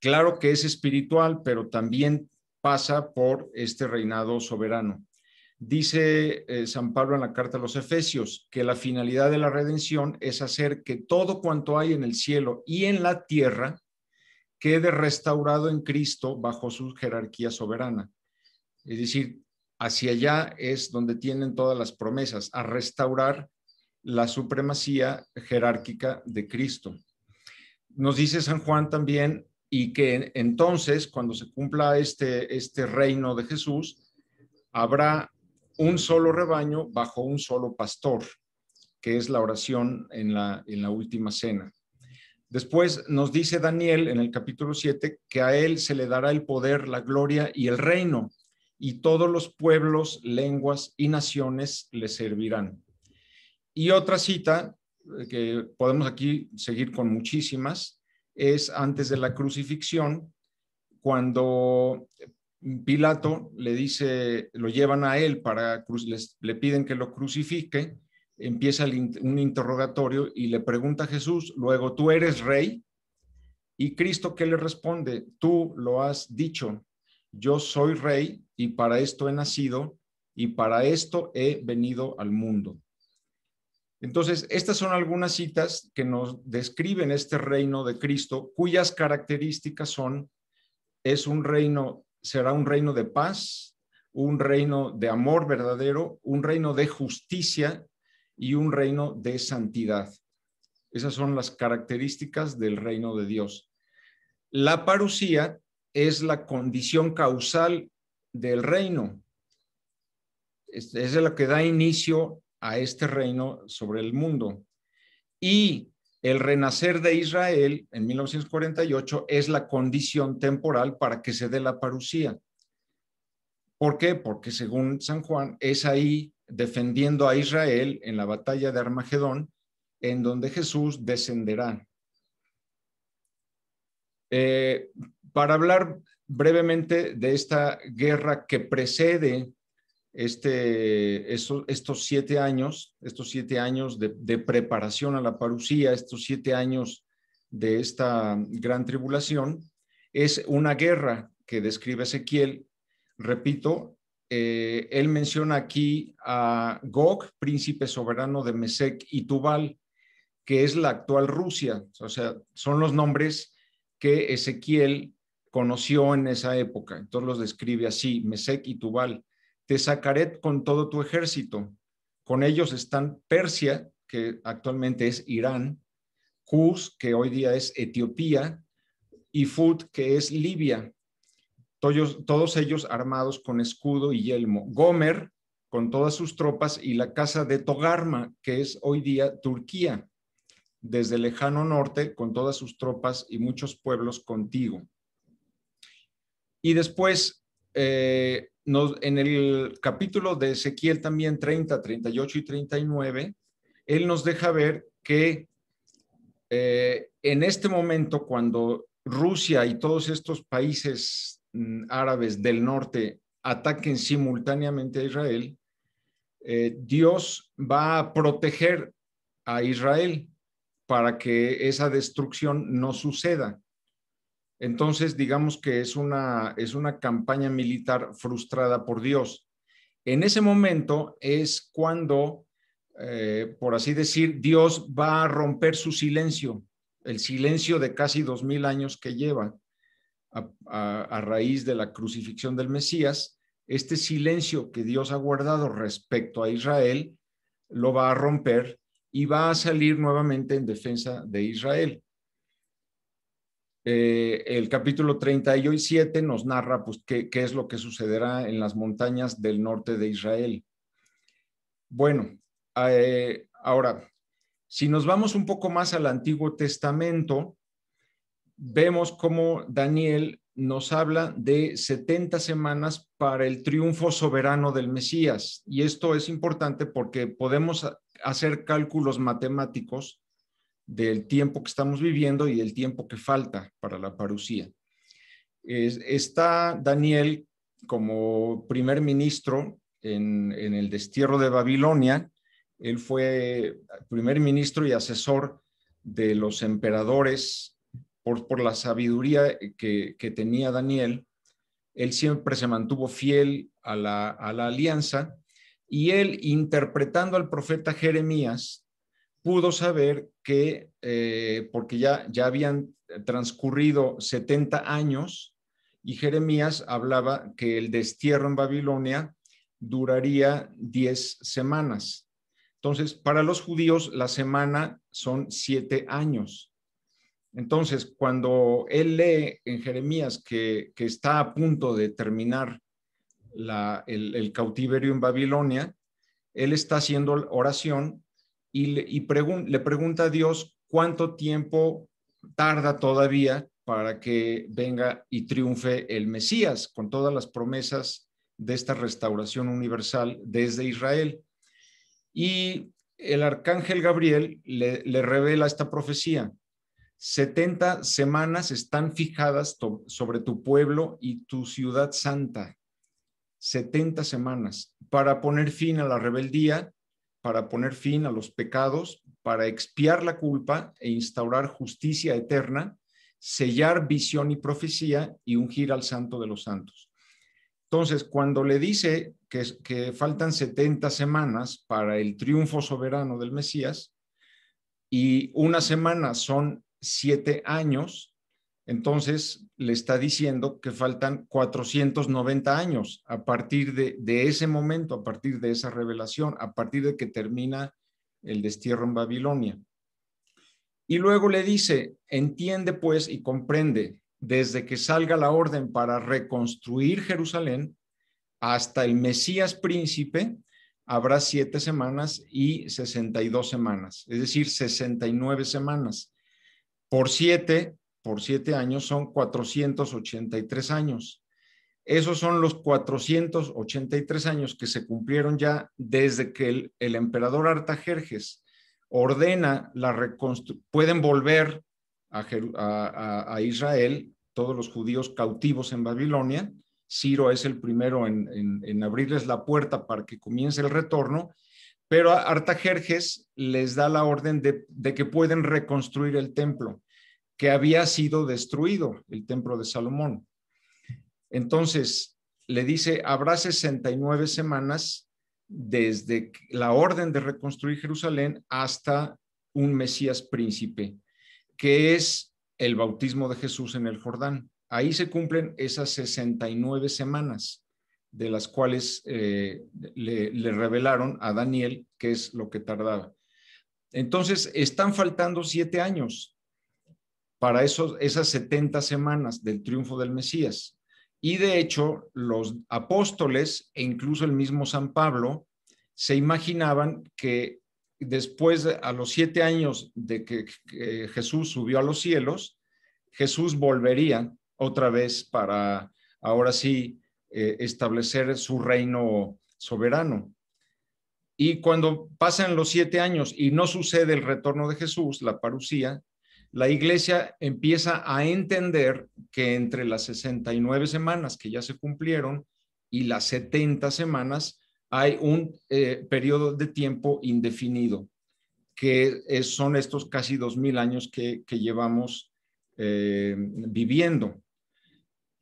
Claro que es espiritual, pero también pasa por este reinado soberano. Dice eh, San Pablo en la carta a los Efesios que la finalidad de la redención es hacer que todo cuanto hay en el cielo y en la tierra quede restaurado en Cristo bajo su jerarquía soberana. Es decir, hacia allá es donde tienen todas las promesas, a restaurar la supremacía jerárquica de Cristo. Nos dice San Juan también, y que entonces, cuando se cumpla este, este reino de Jesús, habrá un solo rebaño bajo un solo pastor, que es la oración en la, en la última cena. Después nos dice Daniel en el capítulo 7 que a él se le dará el poder, la gloria y el reino y todos los pueblos, lenguas y naciones le servirán. Y otra cita eh, que podemos aquí seguir con muchísimas es antes de la crucifixión, cuando Pilato le dice, lo llevan a él para, les, le piden que lo crucifique, empieza un interrogatorio y le pregunta a Jesús, luego, ¿tú eres rey? Y Cristo, ¿qué le responde? Tú lo has dicho, yo soy rey y para esto he nacido y para esto he venido al mundo. Entonces, estas son algunas citas que nos describen este reino de Cristo, cuyas características son, es un reino, será un reino de paz, un reino de amor verdadero, un reino de justicia y un reino de santidad. Esas son las características del reino de Dios. La parucía es la condición causal del reino. Es, la que da inicio a este reino sobre el mundo. Y el renacer de Israel en 1948 es la condición temporal para que se dé la parucía. ¿Por qué? Porque según San Juan, es ahí defendiendo a Israel en la batalla de Armagedón, en donde Jesús descenderá. Eh, para hablar brevemente de esta guerra que precede este, estos, siete años, estos siete años de, preparación a la parucía, estos siete años de esta gran tribulación, es una guerra que describe Ezequiel. Repito, eh, él menciona aquí a Gog, príncipe soberano de Mesec y Tubal, que es la actual Rusia. O sea, son los nombres que Ezequiel conoció en esa época. Entonces los describe así, Mesek y Tubal, te sacaré con todo tu ejército. Con ellos están Persia, que actualmente es Irán, Cus, que hoy día es Etiopía, y Fut, que es Libia. Todos, todos ellos armados con escudo y yelmo. Gomer, con todas sus tropas, y la casa de Togarma, que es hoy día Turquía, desde lejano norte, con todas sus tropas y muchos pueblos contigo. Y después, eh, en el capítulo de Ezequiel también 30, 38 y 39, él nos deja ver que eh, en este momento, cuando Rusia y todos estos países mm, árabes del norte ataquen simultáneamente a Israel, eh, Dios va a proteger a Israel para que esa destrucción no suceda. Entonces, digamos que es una, es una campaña militar frustrada por Dios. En ese momento es cuando, eh, por así decir, Dios va a romper su silencio, el silencio de casi dos mil años que lleva a raíz de la crucifixión del Mesías. Este silencio que Dios ha guardado respecto a Israel lo va a romper y va a salir nuevamente en defensa de Israel. Eh, el capítulo 37 nos narra pues, qué, es lo que sucederá en las montañas del norte de Israel. Bueno, eh, ahora, si nos vamos un poco más al Antiguo Testamento, vemos cómo Daniel nos habla de 70 semanas para el triunfo soberano del Mesías. Y esto es importante porque podemos hacer cálculos matemáticos del tiempo que estamos viviendo y del tiempo que falta para la parucía. está Daniel como primer ministro en, el destierro de Babilonia. Él fue primer ministro y asesor de los emperadores por, por la sabiduría que, tenía Daniel. Él siempre se mantuvo fiel a la, a la alianza y él, interpretando al profeta Jeremías, pudo saber que, eh, porque ya, ya habían transcurrido 70 años y Jeremías hablaba que el destierro en Babilonia duraría 10 semanas. Entonces, para los judíos, la semana son siete años. Entonces, cuando él lee en Jeremías que, está a punto de terminar la, el, el, cautiverio en Babilonia, él está haciendo oración y, le, pregunta a Dios cuánto tiempo tarda todavía para que venga y triunfe el Mesías con todas las promesas de esta restauración universal desde Israel. Y el arcángel Gabriel le, le revela esta profecía. 70 semanas están fijadas sobre tu pueblo y tu ciudad santa. 70 semanas para poner fin a la rebeldía para poner fin a los pecados, para expiar la culpa e instaurar justicia eterna, sellar visión y profecía y ungir al santo de los santos. Entonces, cuando le dice que, faltan 70 semanas para el triunfo soberano del Mesías y una semana son siete años, entonces, le está diciendo que faltan 490 años a partir de, ese momento, a partir de esa revelación, a partir de que termina el destierro en Babilonia. Y luego le dice, entiende pues y comprende, desde que salga la orden para reconstruir Jerusalén hasta el Mesías príncipe, habrá siete semanas y 62 semanas, es decir, 69 semanas. Por siete por siete años son 483 años. Esos son los 483 años que se cumplieron ya desde que el, emperador Artajerjes ordena la reconstrucción. Pueden volver a, Israel todos los judíos cautivos en Babilonia. Ciro es el primero en, abrirles la puerta para que comience el retorno, pero Artajerjes les da la orden de, de que pueden reconstruir el templo que había sido destruido, el templo de Salomón. Entonces, le dice, habrá 69 semanas desde la orden de reconstruir Jerusalén hasta un Mesías príncipe, que es el bautismo de Jesús en el Jordán. Ahí se cumplen esas 69 semanas de las cuales eh, le, le revelaron a Daniel qué es lo que tardaba. Entonces, están faltando siete años para esas 70 semanas del triunfo del Mesías. Y de hecho, los apóstoles e incluso el mismo San Pablo se imaginaban que después, a los siete años de que, Jesús subió a los cielos, Jesús volvería otra vez para, ahora sí, eh, establecer su reino soberano. Y cuando pasan los siete años y no sucede el retorno de Jesús, la parucía, la iglesia empieza a entender que entre las 69 semanas que ya se cumplieron y las 70 semanas hay un eh, periodo de tiempo indefinido, que son estos casi 2.000 años que, llevamos eh, viviendo.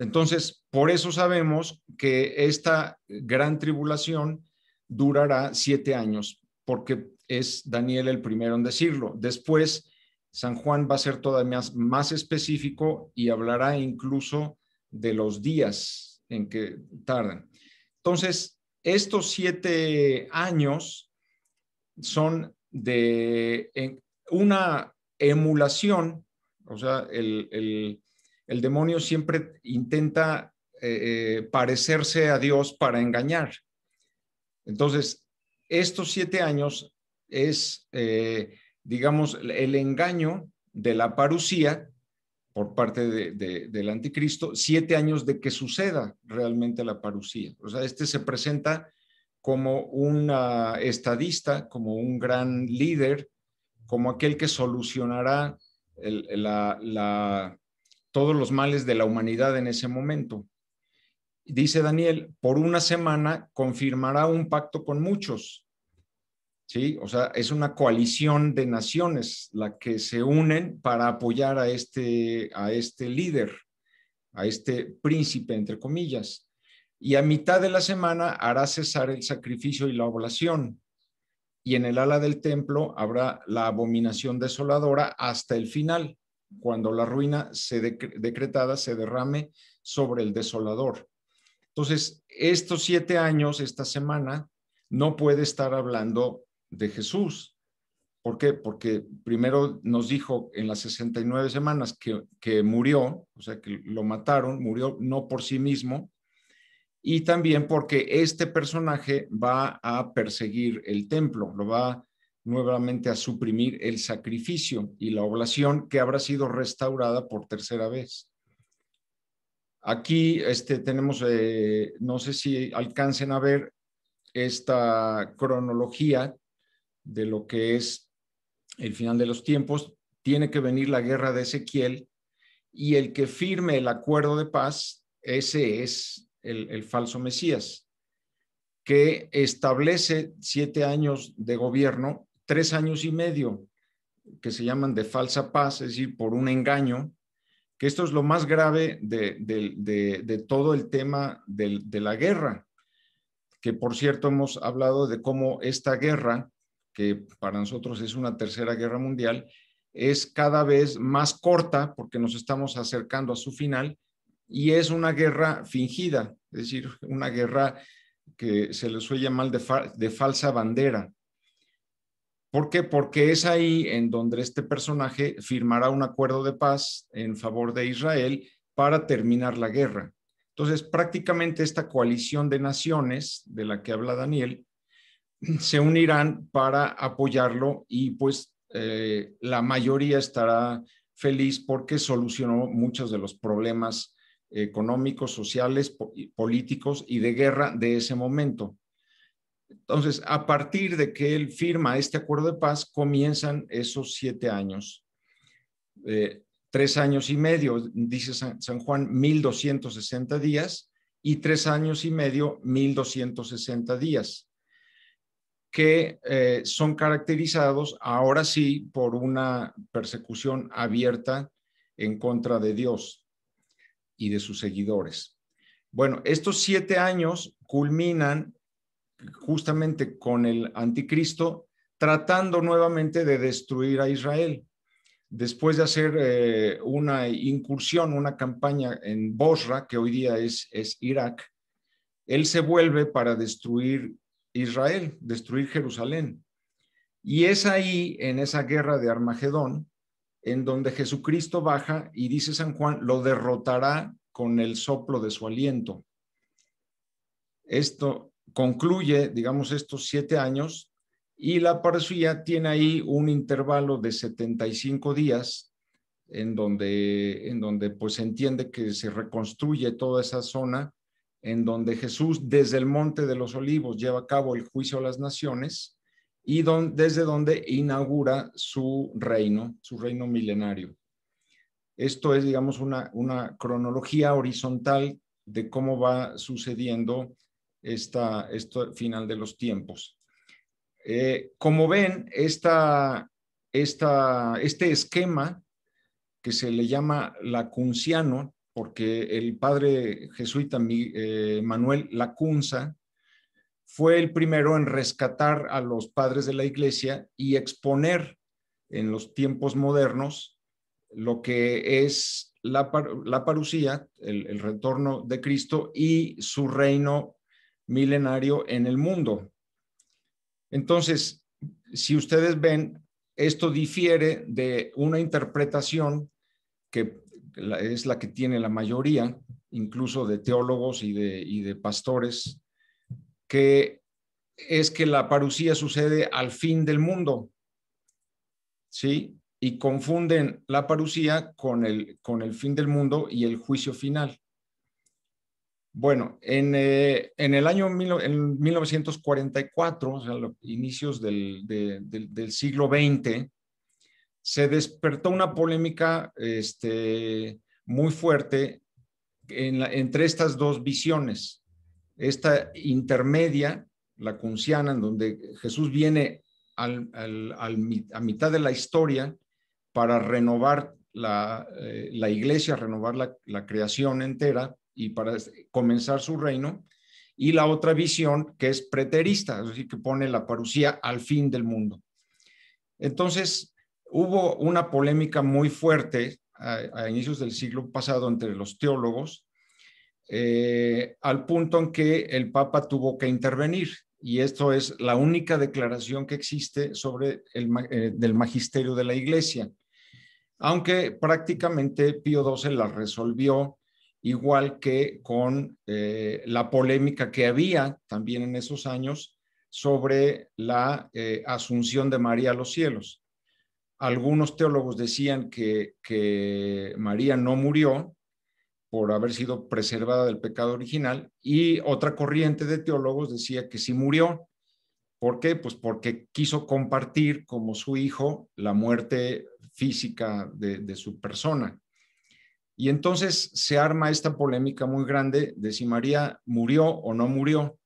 Entonces, por eso sabemos que esta gran tribulación durará siete años, porque es Daniel el primero en decirlo. Después San Juan va a ser todavía más, específico y hablará incluso de los días en que tardan. Entonces, estos siete años son de una emulación, o sea, el, demonio siempre intenta eh, eh, parecerse a Dios para engañar. Entonces, estos siete años es... Eh, digamos, el engaño de la parucía por parte del anticristo, siete años de que suceda realmente la parucía. O sea, este se presenta como un estadista, como un gran líder, como aquel que solucionará todos los males de la humanidad en ese momento. Dice Daniel, por una semana confirmará un pacto con muchos ¿sí? O sea, es una coalición de naciones la que se unen para apoyar a este, a este líder, a este príncipe, entre comillas. Y a mitad de la semana hará cesar el sacrificio y la oblación. Y en el ala del templo habrá la abominación desoladora hasta el final, cuando la ruina decretada se derrame sobre el desolador. Entonces, estos siete años, esta semana, no puede estar hablando de Jesús. ¿Por qué? Porque primero nos dijo en las 69 semanas que, que murió, o sea, que lo mataron, murió no por sí mismo, y también porque este personaje va a perseguir el templo, lo va nuevamente a suprimir el sacrificio y la oblación que habrá sido restaurada por tercera vez. Aquí este, tenemos, eh, no sé si alcancen a ver esta cronología de lo que es el final de los tiempos, tiene que venir la guerra de Ezequiel y el que firme el acuerdo de paz, ese es el, falso Mesías, que establece siete años de gobierno, tres años y medio que se llaman de falsa paz, es decir, por un engaño, que esto es lo más grave de, de todo el tema de, la guerra, que por cierto hemos hablado de cómo esta guerra que para nosotros es una tercera guerra mundial, es cada vez más corta porque nos estamos acercando a su final y es una guerra fingida, es decir, una guerra que se le suele llamar de, de falsa bandera. ¿Por qué? Porque es ahí en donde este personaje firmará un acuerdo de paz en favor de Israel para terminar la guerra. Entonces, prácticamente esta coalición de naciones de la que habla Daniel se unirán para apoyarlo y pues eh, la mayoría estará feliz porque solucionó muchos de los problemas económicos, sociales, políticos y de guerra de ese momento. Entonces, a partir de que él firma este acuerdo de paz, comienzan esos siete años, eh, tres años y medio, dice San, San Juan, 1260 días, y tres años y medio, 1260 días que eh, son caracterizados ahora sí por una persecución abierta en contra de Dios y de sus seguidores. Bueno, estos siete años culminan justamente con el anticristo tratando nuevamente de destruir a Israel. Después de hacer eh, una incursión, una campaña en Bosra, que hoy día es, es Irak, él se vuelve para destruir Israel, destruir Jerusalén. Y es ahí, en esa guerra de Armagedón, en donde Jesucristo baja y dice San Juan, lo derrotará con el soplo de su aliento. Esto concluye, digamos, estos siete años y la parroquia tiene ahí un intervalo de 75 días en donde, en donde pues se entiende que se reconstruye toda esa zona en donde Jesús desde el Monte de los Olivos lleva a cabo el juicio a las naciones y desde donde inaugura su reino, su reino milenario. Esto es, digamos, una, una cronología horizontal de cómo va sucediendo esta, este final de los tiempos. Eh, como ven, este esquema que se le llama lacunciano porque el padre jesuita eh, Manuel Lacunza fue el primero en rescatar a los padres de la iglesia y exponer en los tiempos modernos lo que es la, la parucía, el, el retorno de Cristo y su reino milenario en el mundo. Entonces, si ustedes ven, esto difiere de una interpretación que es la que tiene la mayoría, incluso de teólogos y de, y de pastores, que es que la parucía sucede al fin del mundo, ¿sí? Y confunden la parucía con el, con el fin del mundo y el juicio final. Bueno, en, eh, el año 1944, o sea, inicios del, del siglo XX, se despertó una polémica este, muy fuerte entre estas dos visiones. Esta intermedia, la cunciana, en donde Jesús viene a mitad de la historia para renovar eh, la, iglesia, renovar la, la, creación entera y para comenzar su reino. Y la otra visión que es preterista, es decir, que pone la parucía al fin del mundo. Entonces, Hubo una polémica muy fuerte a, inicios del siglo pasado entre los teólogos, eh, al punto en que el Papa tuvo que intervenir. Y esto es la única declaración que existe sobre el, eh, del magisterio de la Iglesia. Aunque prácticamente Pío XII la resolvió, igual que con eh, la polémica que había también en esos años sobre la asunción de María a los cielos. Algunos teólogos decían que, María no murió por haber sido preservada del pecado original y otra corriente de teólogos decía que sí murió. ¿Por qué? Pues porque quiso compartir como su hijo la muerte física de su persona. Y entonces se arma esta polémica muy grande de si María murió o no murió.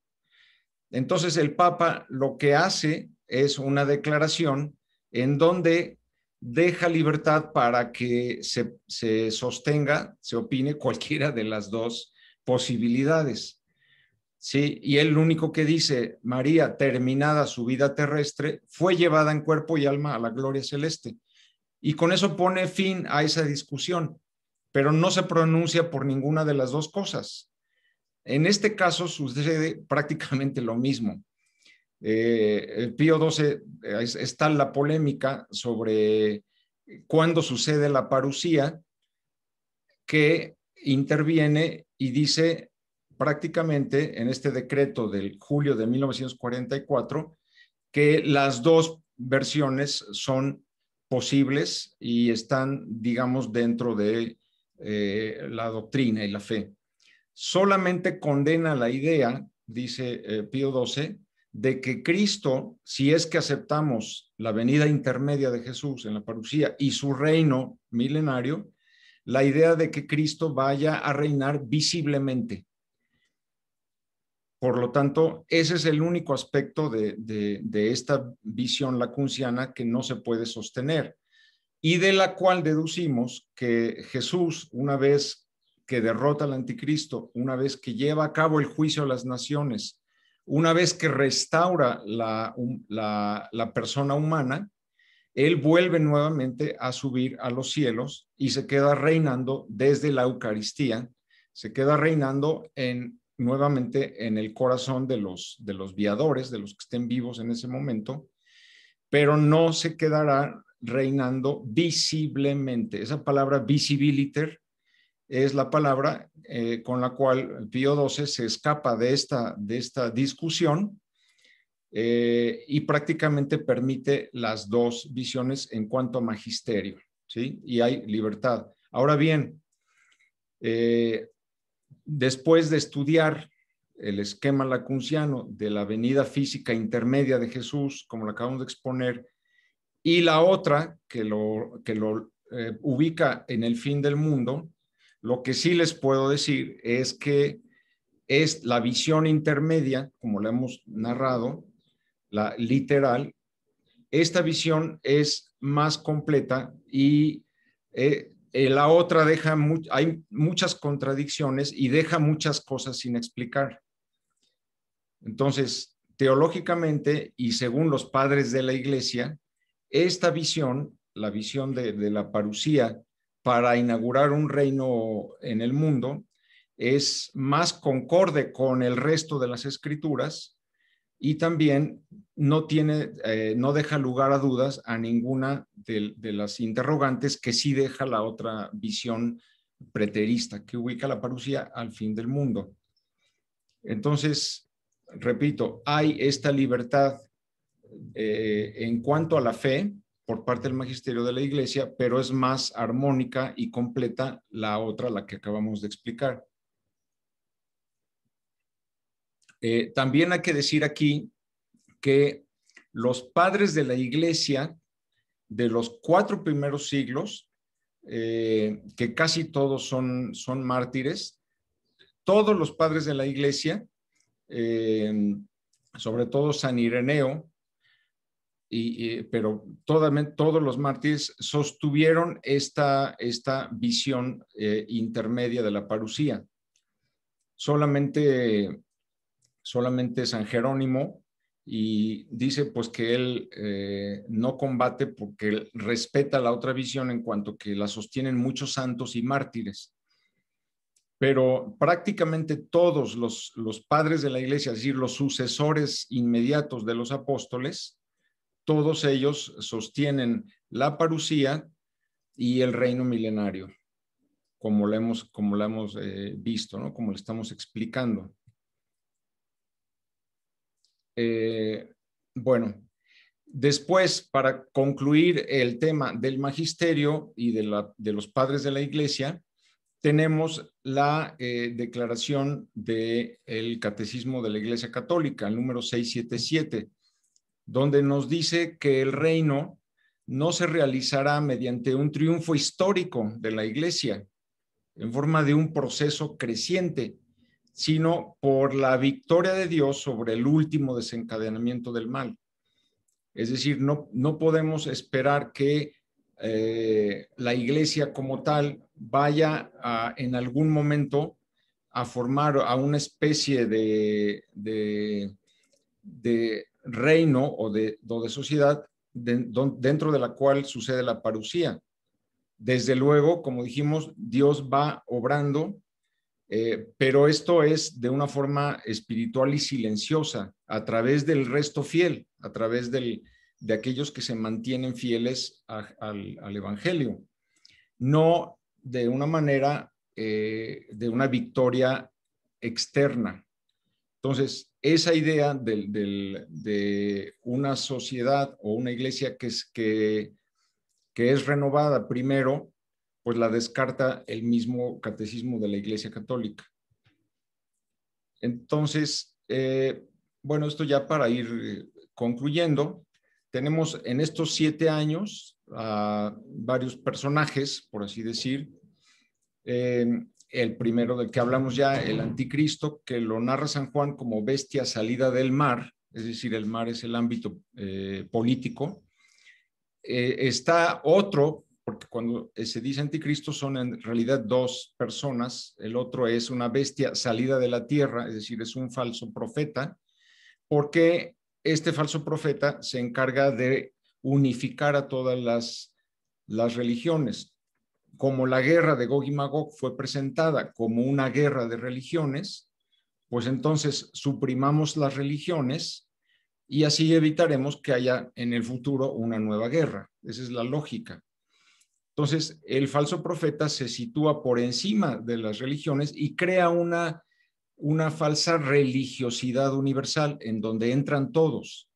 Entonces el Papa lo que hace es una declaración en donde deja libertad para que se, sostenga, se opine cualquiera de las dos posibilidades. Sí, y él único que dice, María, terminada su vida terrestre, fue llevada en cuerpo y alma a la gloria celeste. Y con eso pone fin a esa discusión, pero no se pronuncia por ninguna de las dos cosas. En este caso sucede prácticamente lo mismo. Eh, el Pío XII, está está la polémica sobre cuándo sucede la parucía, que interviene y dice prácticamente en este decreto del julio de 1944 que las dos versiones son posibles y están, digamos, dentro de eh, la doctrina y la fe. Solamente condena la idea, dice eh, Pío XII, de que Cristo, si es que aceptamos la venida intermedia de Jesús en la parucía y su reino milenario, la idea de que Cristo vaya a reinar visiblemente. Por lo tanto, ese es el único aspecto de, de esta visión lacunciana que no se puede sostener y de la cual deducimos que Jesús, una vez que derrota al anticristo, una vez que lleva a cabo el juicio a las naciones, una vez que restaura la, persona humana, él vuelve nuevamente a subir a los cielos y se queda reinando desde la Eucaristía, se queda reinando en, nuevamente en el corazón de los, de los viadores, de los que estén vivos en ese momento, pero no se quedará reinando visiblemente. Esa palabra visibiliter es la palabra eh, con la cual Pío XII se escapa de esta, de esta discusión eh, y prácticamente permite las dos visiones en cuanto a magisterio, ¿sí? Y hay libertad. Ahora bien, eh, después de estudiar el esquema lacunciano de la venida física intermedia de Jesús, como lo acabamos de exponer, y la otra que lo, que lo ubica en el fin del mundo, lo que sí les puedo decir es que es la visión intermedia, como la hemos narrado, la literal. Esta visión es más completa y eh, eh, la otra deja, hay muchas contradicciones y deja muchas cosas sin explicar. Entonces, teológicamente y según los padres de la iglesia, esta visión, la visión de, de la parucía para inaugurar un reino en el mundo es más concorde con el resto de las escrituras y también no, tiene, eh, no deja lugar a dudas a ninguna de, las interrogantes que sí deja la otra visión preterista que ubica la parusia al fin del mundo. Entonces, repito, hay esta libertad eh, en cuanto a la fe, por parte del magisterio de la iglesia, pero es más armónica y completa la otra, la que acabamos de explicar. Eh, también hay que decir aquí que los padres de la iglesia de los cuatro primeros siglos, eh, que casi todos son, son mártires, todos los padres de la iglesia, eh, sobre todo San Ireneo, pero todos los mártires sostuvieron esta, esta visión eh, intermedia de la parucía. Solamente, solamente San Jerónimo y dice pues que él eh, no combate porque respeta la otra visión en cuanto que la sostienen muchos santos y mártires. Pero prácticamente todos los, los padres de la iglesia, es decir, los sucesores inmediatos de los apóstoles, todos ellos sostienen la parucía y el reino milenario, como lo hemos, como lo hemos eh, visto, ¿no? como lo estamos explicando. Eh, bueno, después, para concluir el tema del magisterio y de, la, de los padres de la iglesia, tenemos la eh, declaración del Catecismo de la Iglesia Católica, el número 677 donde nos dice que el reino no se realizará mediante un triunfo histórico de la iglesia, en forma de un proceso creciente, sino por la victoria de Dios sobre el último desencadenamiento del mal. Es decir, no, no podemos esperar que eh, la iglesia como tal vaya en algún momento a formar a una especie de reino o de, sociedad dentro de la cual sucede la parucía. Desde luego, como dijimos, Dios va obrando, eh, pero esto es de una forma espiritual y silenciosa, a través del resto fiel, a través de aquellos que se mantienen fieles al, Evangelio, no de una manera, eh, de una victoria externa. Entonces, esa idea de una sociedad o una iglesia que es, que, es renovada primero, pues la descarta el mismo catecismo de la iglesia católica. Entonces, eh, bueno, esto ya para ir concluyendo, tenemos en estos siete años a varios personajes, por así decir, eh, el primero del que hablamos ya, el anticristo, que lo narra San Juan como bestia salida del mar, es decir, el mar es el ámbito eh, político. Eh, está otro, porque cuando se dice anticristo son en realidad dos personas, el otro es una bestia salida de la tierra, es decir, es un falso profeta, porque este falso profeta se encarga de unificar a todas las religiones como la guerra de Gog y Magog fue presentada como una guerra de religiones, pues entonces suprimamos las religiones y así evitaremos que haya en el futuro una nueva guerra. Esa es la lógica. Entonces, el falso profeta se sitúa por encima de las religiones y crea una, una falsa religiosidad universal en donde entran todos,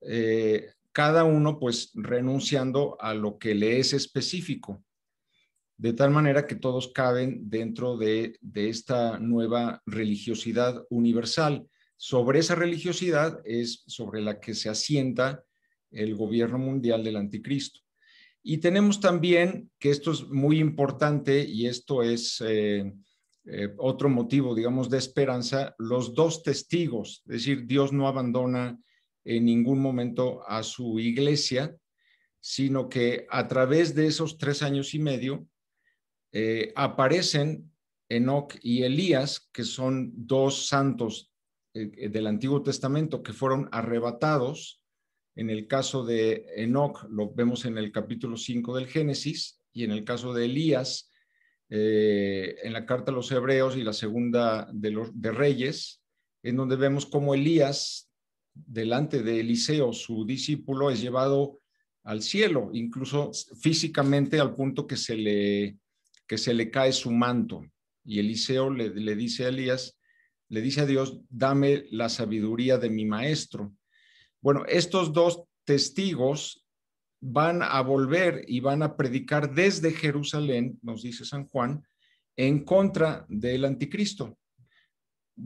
eh, cada uno pues renunciando a lo que le es específico de tal manera que todos caben dentro de, esta nueva religiosidad universal. Sobre esa religiosidad es sobre la que se asienta el gobierno mundial del anticristo. Y tenemos también, que esto es muy importante y esto es eh, eh, otro motivo, digamos, de esperanza, los dos testigos, es decir, Dios no abandona en ningún momento a su iglesia, sino que a través de esos tres años y medio, eh, aparecen Enoc y Elías, que son dos santos eh, del Antiguo Testamento que fueron arrebatados. En el caso de Enoc lo vemos en el capítulo 5 del Génesis y en el caso de Elías eh, en la carta a los Hebreos y la segunda de, los, de Reyes, en donde vemos cómo Elías, delante de Eliseo, su discípulo, es llevado al cielo, incluso físicamente al punto que se le que se le cae su manto. Y Eliseo le, dice a Elías, le dice a Dios, dame la sabiduría de mi maestro. Bueno, estos dos testigos van a volver y van a predicar desde Jerusalén, nos dice San Juan, en contra del anticristo,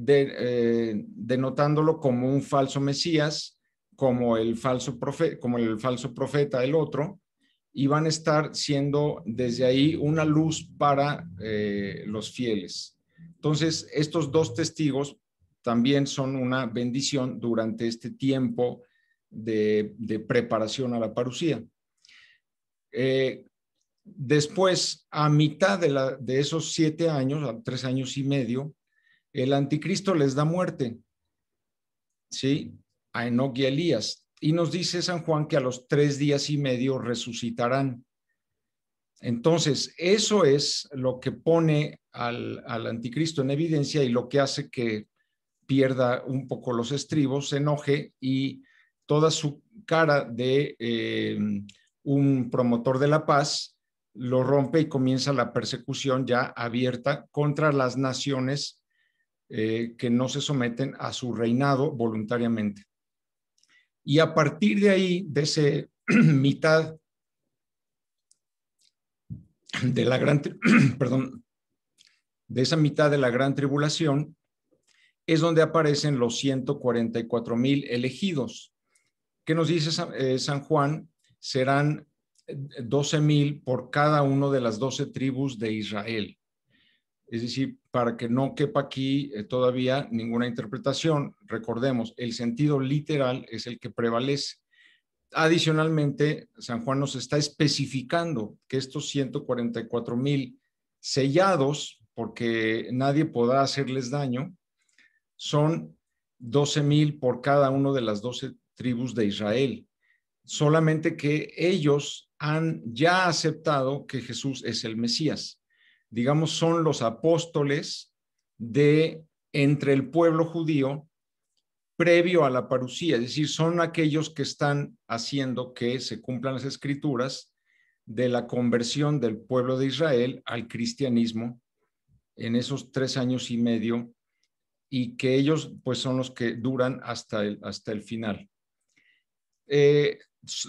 eh, denotándolo como un falso Mesías, como el falso, como el falso profeta, el otro, y van a estar siendo desde ahí una luz para eh, los fieles. Entonces, estos dos testigos también son una bendición durante este tiempo de, preparación a la parucía. Eh, después, a mitad de, esos siete años, a tres años y medio, el anticristo les da muerte, ¿sí? A Enoch y Elías. Y nos dice San Juan que a los tres días y medio resucitarán. Entonces, eso es lo que pone al, anticristo en evidencia y lo que hace que pierda un poco los estribos, se enoje y toda su cara de em, un promotor de la paz lo rompe y comienza la persecución ya abierta contra las naciones eh, que no se someten a su reinado voluntariamente. Y a partir de ahí, de esa mitad de la gran, perdón, de esa mitad de la gran tribulación, es donde aparecen los 144 mil elegidos. ¿Qué nos dice eh, San Juan? Serán 12 mil por cada uno de las 12 tribus de Israel. Es decir, para que no quepa aquí eh, todavía ninguna interpretación, recordemos, el sentido literal es el que prevalece. Adicionalmente, San Juan nos está especificando que estos 144 mil sellados, porque nadie podrá hacerles daño, son 12 mil por cada una de las 12 tribus de Israel. Solamente que ellos han ya aceptado que Jesús es el Mesías digamos, son los apóstoles de entre el pueblo judío previo a la parucía, es decir, son aquellos que están haciendo que se cumplan las escrituras de la conversión del pueblo de Israel al cristianismo en esos tres años y medio y que ellos pues son los que duran hasta el, hasta el final. Eh,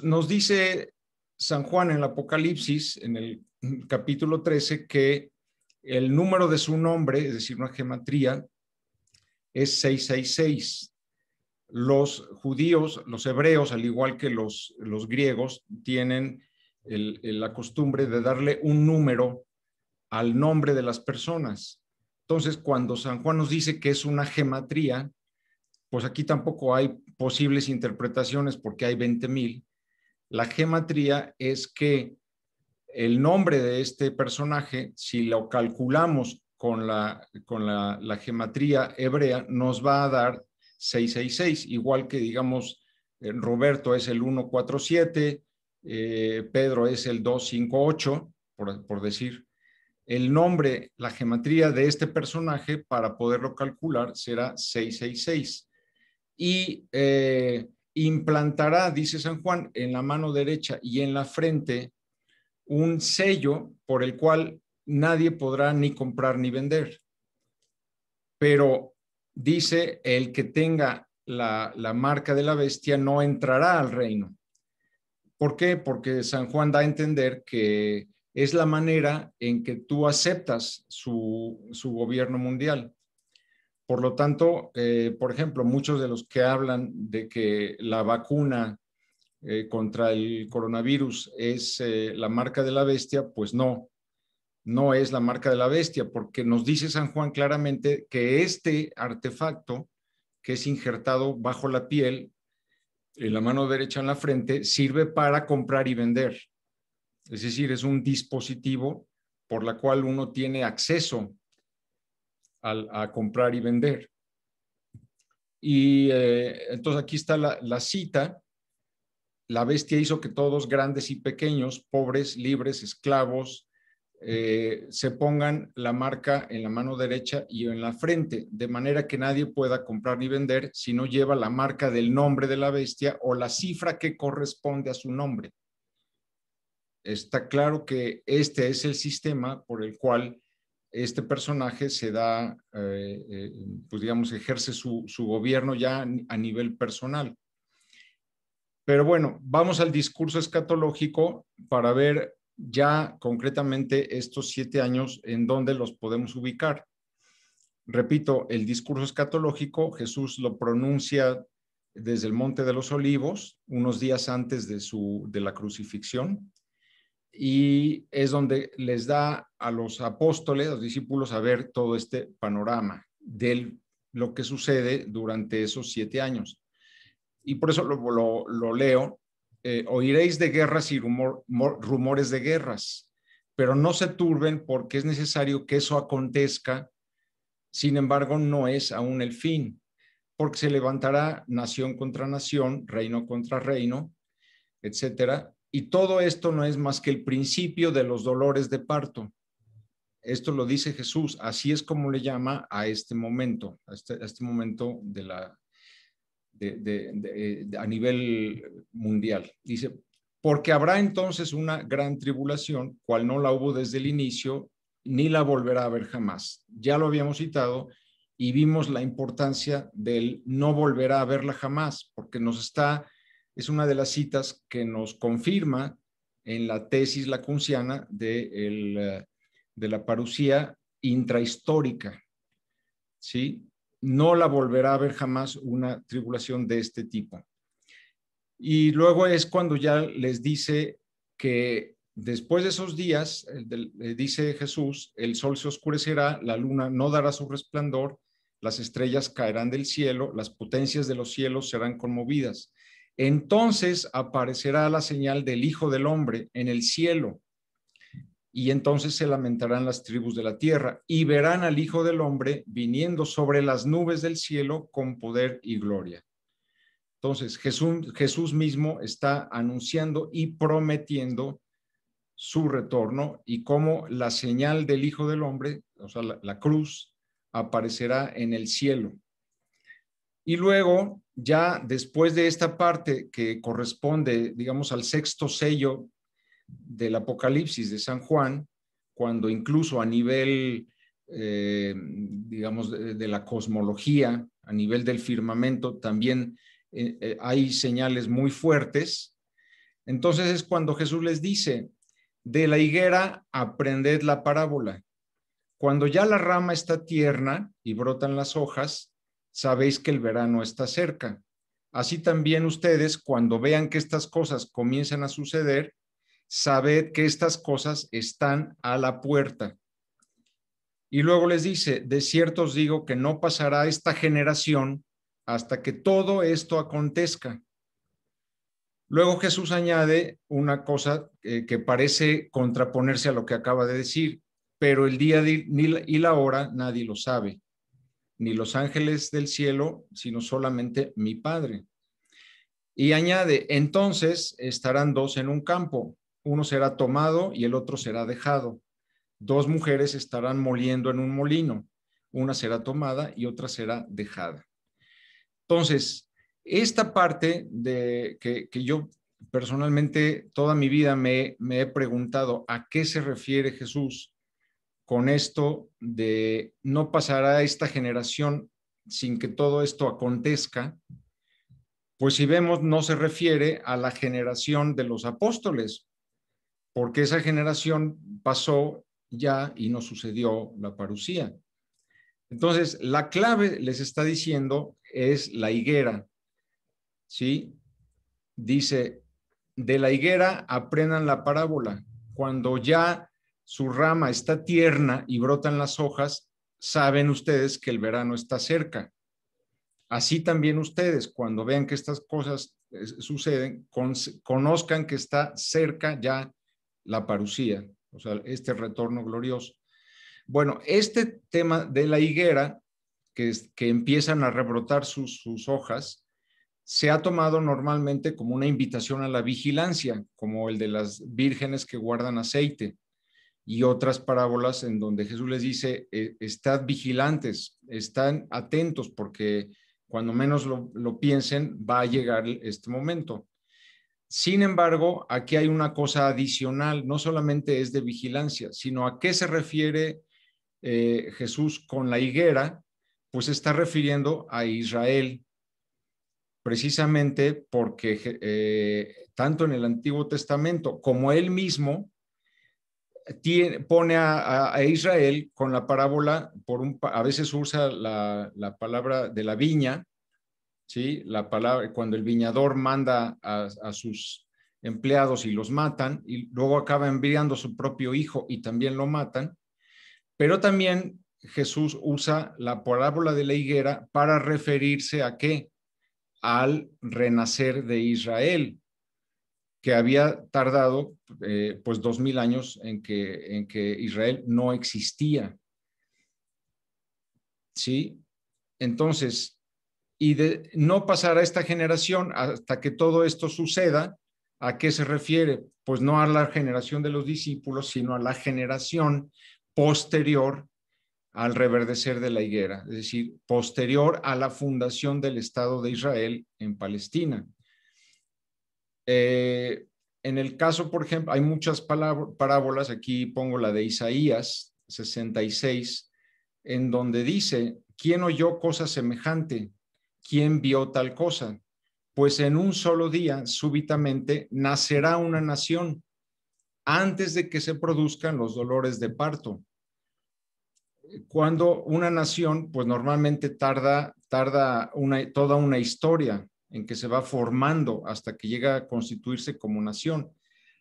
nos dice San Juan en el Apocalipsis, en el Mm, capítulo 13 que el número de su nombre, es decir, una gematría, es 666. Los judíos, los hebreos, al igual que los, los griegos, tienen la costumbre de darle un número al nombre de las personas. Entonces, cuando San Juan nos dice que es una gematría, pues aquí tampoco hay posibles interpretaciones porque hay 20.000. La gematría es que el nombre de este personaje, si lo calculamos con la, con la, hebrea, nos va a dar 666, igual que digamos eh, Roberto es el 147, eh, Pedro es el 258, por, por decir. El nombre, la geometría de este personaje para poderlo calcular será 666. Y eh, implantará, dice San Juan, en la mano derecha y en la frente un sello por el cual nadie podrá ni comprar ni vender. Pero dice, el que tenga la, marca de la bestia no entrará al reino. ¿Por qué? Porque San Juan da a entender que es la manera en que tú aceptas su, gobierno mundial. Por lo tanto, eh, por ejemplo, muchos de los que hablan de que la vacuna eh, contra el coronavirus es eh, la marca de la bestia, pues no, no es la marca de la bestia, porque nos dice San Juan claramente que este artefacto que es injertado bajo la piel, en la mano derecha en la frente, sirve para comprar y vender. Es decir, es un dispositivo por la cual uno tiene acceso a, comprar y vender. Y eh, entonces aquí está la, la cita la bestia hizo que todos, grandes y pequeños, pobres, libres, esclavos, eh, se pongan la marca en la mano derecha y en la frente, de manera que nadie pueda comprar ni vender si no lleva la marca del nombre de la bestia o la cifra que corresponde a su nombre. Está claro que este es el sistema por el cual este personaje se da, eh, eh, pues ejerce su gobierno ya a nivel personal pero bueno, vamos al discurso escatológico para ver ya concretamente estos siete años en dónde los podemos ubicar. Repito, el discurso escatológico Jesús lo pronuncia desde el Monte de los Olivos, unos días antes de, su, de la crucifixión, y es donde les da a los apóstoles, a los discípulos, a ver todo este panorama de lo que sucede durante esos siete años y por eso lo, lo, leo, eh, oiréis de guerras y rumores de guerras, pero no se turben porque es necesario que eso acontezca, sin embargo no es aún el fin, porque se levantará nación contra nación, reino contra reino, etcétera, y todo esto no es más que el principio de los dolores de parto. Esto lo dice Jesús, así es como le llama a este momento, a este, este momento de la eh, a nivel mundial. Dice, porque habrá entonces una gran tribulación, cual no la hubo desde el inicio, ni la volverá a ver jamás. Ya lo habíamos citado y vimos la importancia del no volverá a verla jamás, porque nos está, es una de las citas que nos confirma en la tesis lacunciana de, eh, de la parucía intrahistórica, ¿sí? no la volverá a ver jamás una tribulación de este tipo. Y luego es cuando ya les dice que después de esos días, dice Jesús, el sol se oscurecerá, la luna no dará su resplandor, las estrellas caerán del cielo, las potencias de los cielos serán conmovidas. Entonces aparecerá la señal del Hijo del Hombre en el cielo y entonces se lamentarán las tribus de la tierra y verán al Hijo del Hombre viniendo sobre las nubes del cielo con poder y gloria. Entonces Jesús, mismo está anunciando y prometiendo su retorno y cómo la señal del Hijo del Hombre, o sea, la, la cruz, aparecerá en el cielo. Y luego, ya después de esta parte que corresponde, digamos, al sexto sello del Apocalipsis de San Juan, cuando incluso a nivel, eh, digamos, de, la cosmología, a nivel del firmamento, también eh, eh, hay señales muy fuertes. Entonces es cuando Jesús les dice, de la higuera aprended la parábola. Cuando ya la rama está tierna y brotan las hojas, sabéis que el verano está cerca. Así también ustedes, cuando vean que estas cosas comienzan a suceder, sabed que estas cosas están a la puerta. Y luego les dice, de cierto os digo que no pasará esta generación hasta que todo esto acontezca. Luego Jesús añade una cosa eh, que parece contraponerse a lo que acaba de decir, pero el día y la hora nadie lo sabe, ni los ángeles del cielo, sino solamente mi Padre. Y añade, entonces estarán dos en un campo, uno será tomado y el otro será dejado. Dos mujeres estarán moliendo en un molino, una será tomada y otra será dejada. Entonces, esta parte de que, yo personalmente toda mi vida me, me he preguntado a qué se refiere Jesús con esto de no pasará esta generación sin que todo esto acontezca, pues si vemos, no se refiere a la generación de los apóstoles, porque esa generación pasó ya y no sucedió la parucía. Entonces, la clave, les está diciendo, es la higuera. ¿Sí? Dice, de la higuera aprendan la parábola. Cuando ya su rama está tierna y brotan las hojas, saben ustedes que el verano está cerca. Así también ustedes, cuando vean que estas cosas eh, suceden, conozcan que está cerca ya la parucía, o sea, este retorno glorioso. Bueno, este tema de la higuera, que, es, que empiezan a rebrotar sus, hojas, se ha tomado normalmente como una invitación a la vigilancia, como el de las vírgenes que guardan aceite y otras parábolas en donde Jesús les dice, e, estad vigilantes, están atentos, porque cuando menos lo, lo, piensen va a llegar este momento. Sin embargo, aquí hay una cosa adicional, no solamente es de vigilancia, sino a qué se refiere eh, Jesús con la higuera, pues está refiriendo a Israel, precisamente porque eh, tanto en el Antiguo Testamento como él mismo pone a, Israel con la parábola, por a veces usa la palabra de la viña, la palabra, cuando el viñador manda a, sus empleados y los matan, y luego acaba enviando a su propio hijo y también lo matan, pero también Jesús usa la parábola de la higuera para referirse a qué? Al renacer de Israel, que había tardado eh, pues dos mil años en que, en que Israel no existía. ¿Sí? Entonces, y de no pasar a esta generación hasta que todo esto suceda. ¿A qué se refiere? Pues no a la generación de los discípulos, sino a la generación posterior al reverdecer de la higuera, es decir, posterior a la fundación del Estado de Israel en Palestina. Eh, en el caso, por ejemplo, hay muchas parábolas, aquí pongo la de Isaías 66, en donde dice, ¿quién oyó cosa semejante? ¿quién vio tal cosa? Pues en un solo día, súbitamente, nacerá una nación antes de que se produzcan los dolores de parto. Cuando una nación, pues normalmente tarda, tarda toda una historia en que se va formando hasta que llega a constituirse como nación.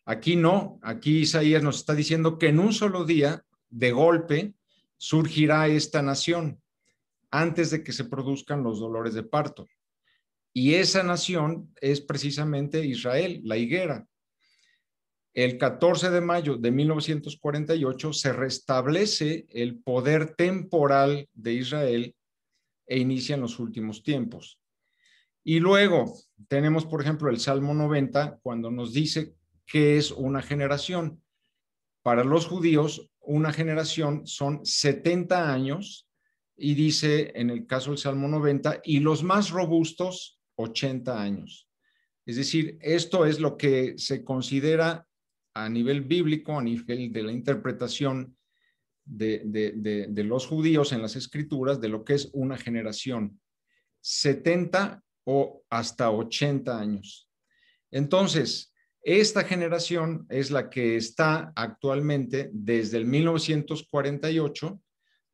Aquí no, aquí Isaías nos está diciendo que en un solo día, de golpe, surgirá esta nación antes de que se produzcan los dolores de parto. Y esa nación es precisamente Israel, la higuera. El 14 de mayo de 1948 se restablece el poder temporal de Israel e inicia en los últimos tiempos. Y luego tenemos, por ejemplo, el Salmo 90, cuando nos dice qué es una generación. Para los judíos, una generación son 70 años y dice en el caso del Salmo 90, y los más robustos, 80 años. Es decir, esto es lo que se considera a nivel bíblico, a nivel de la interpretación de, los judíos en las escrituras, de lo que es una generación, 70 o hasta 80 años. Entonces, esta generación es la que está actualmente desde el 1948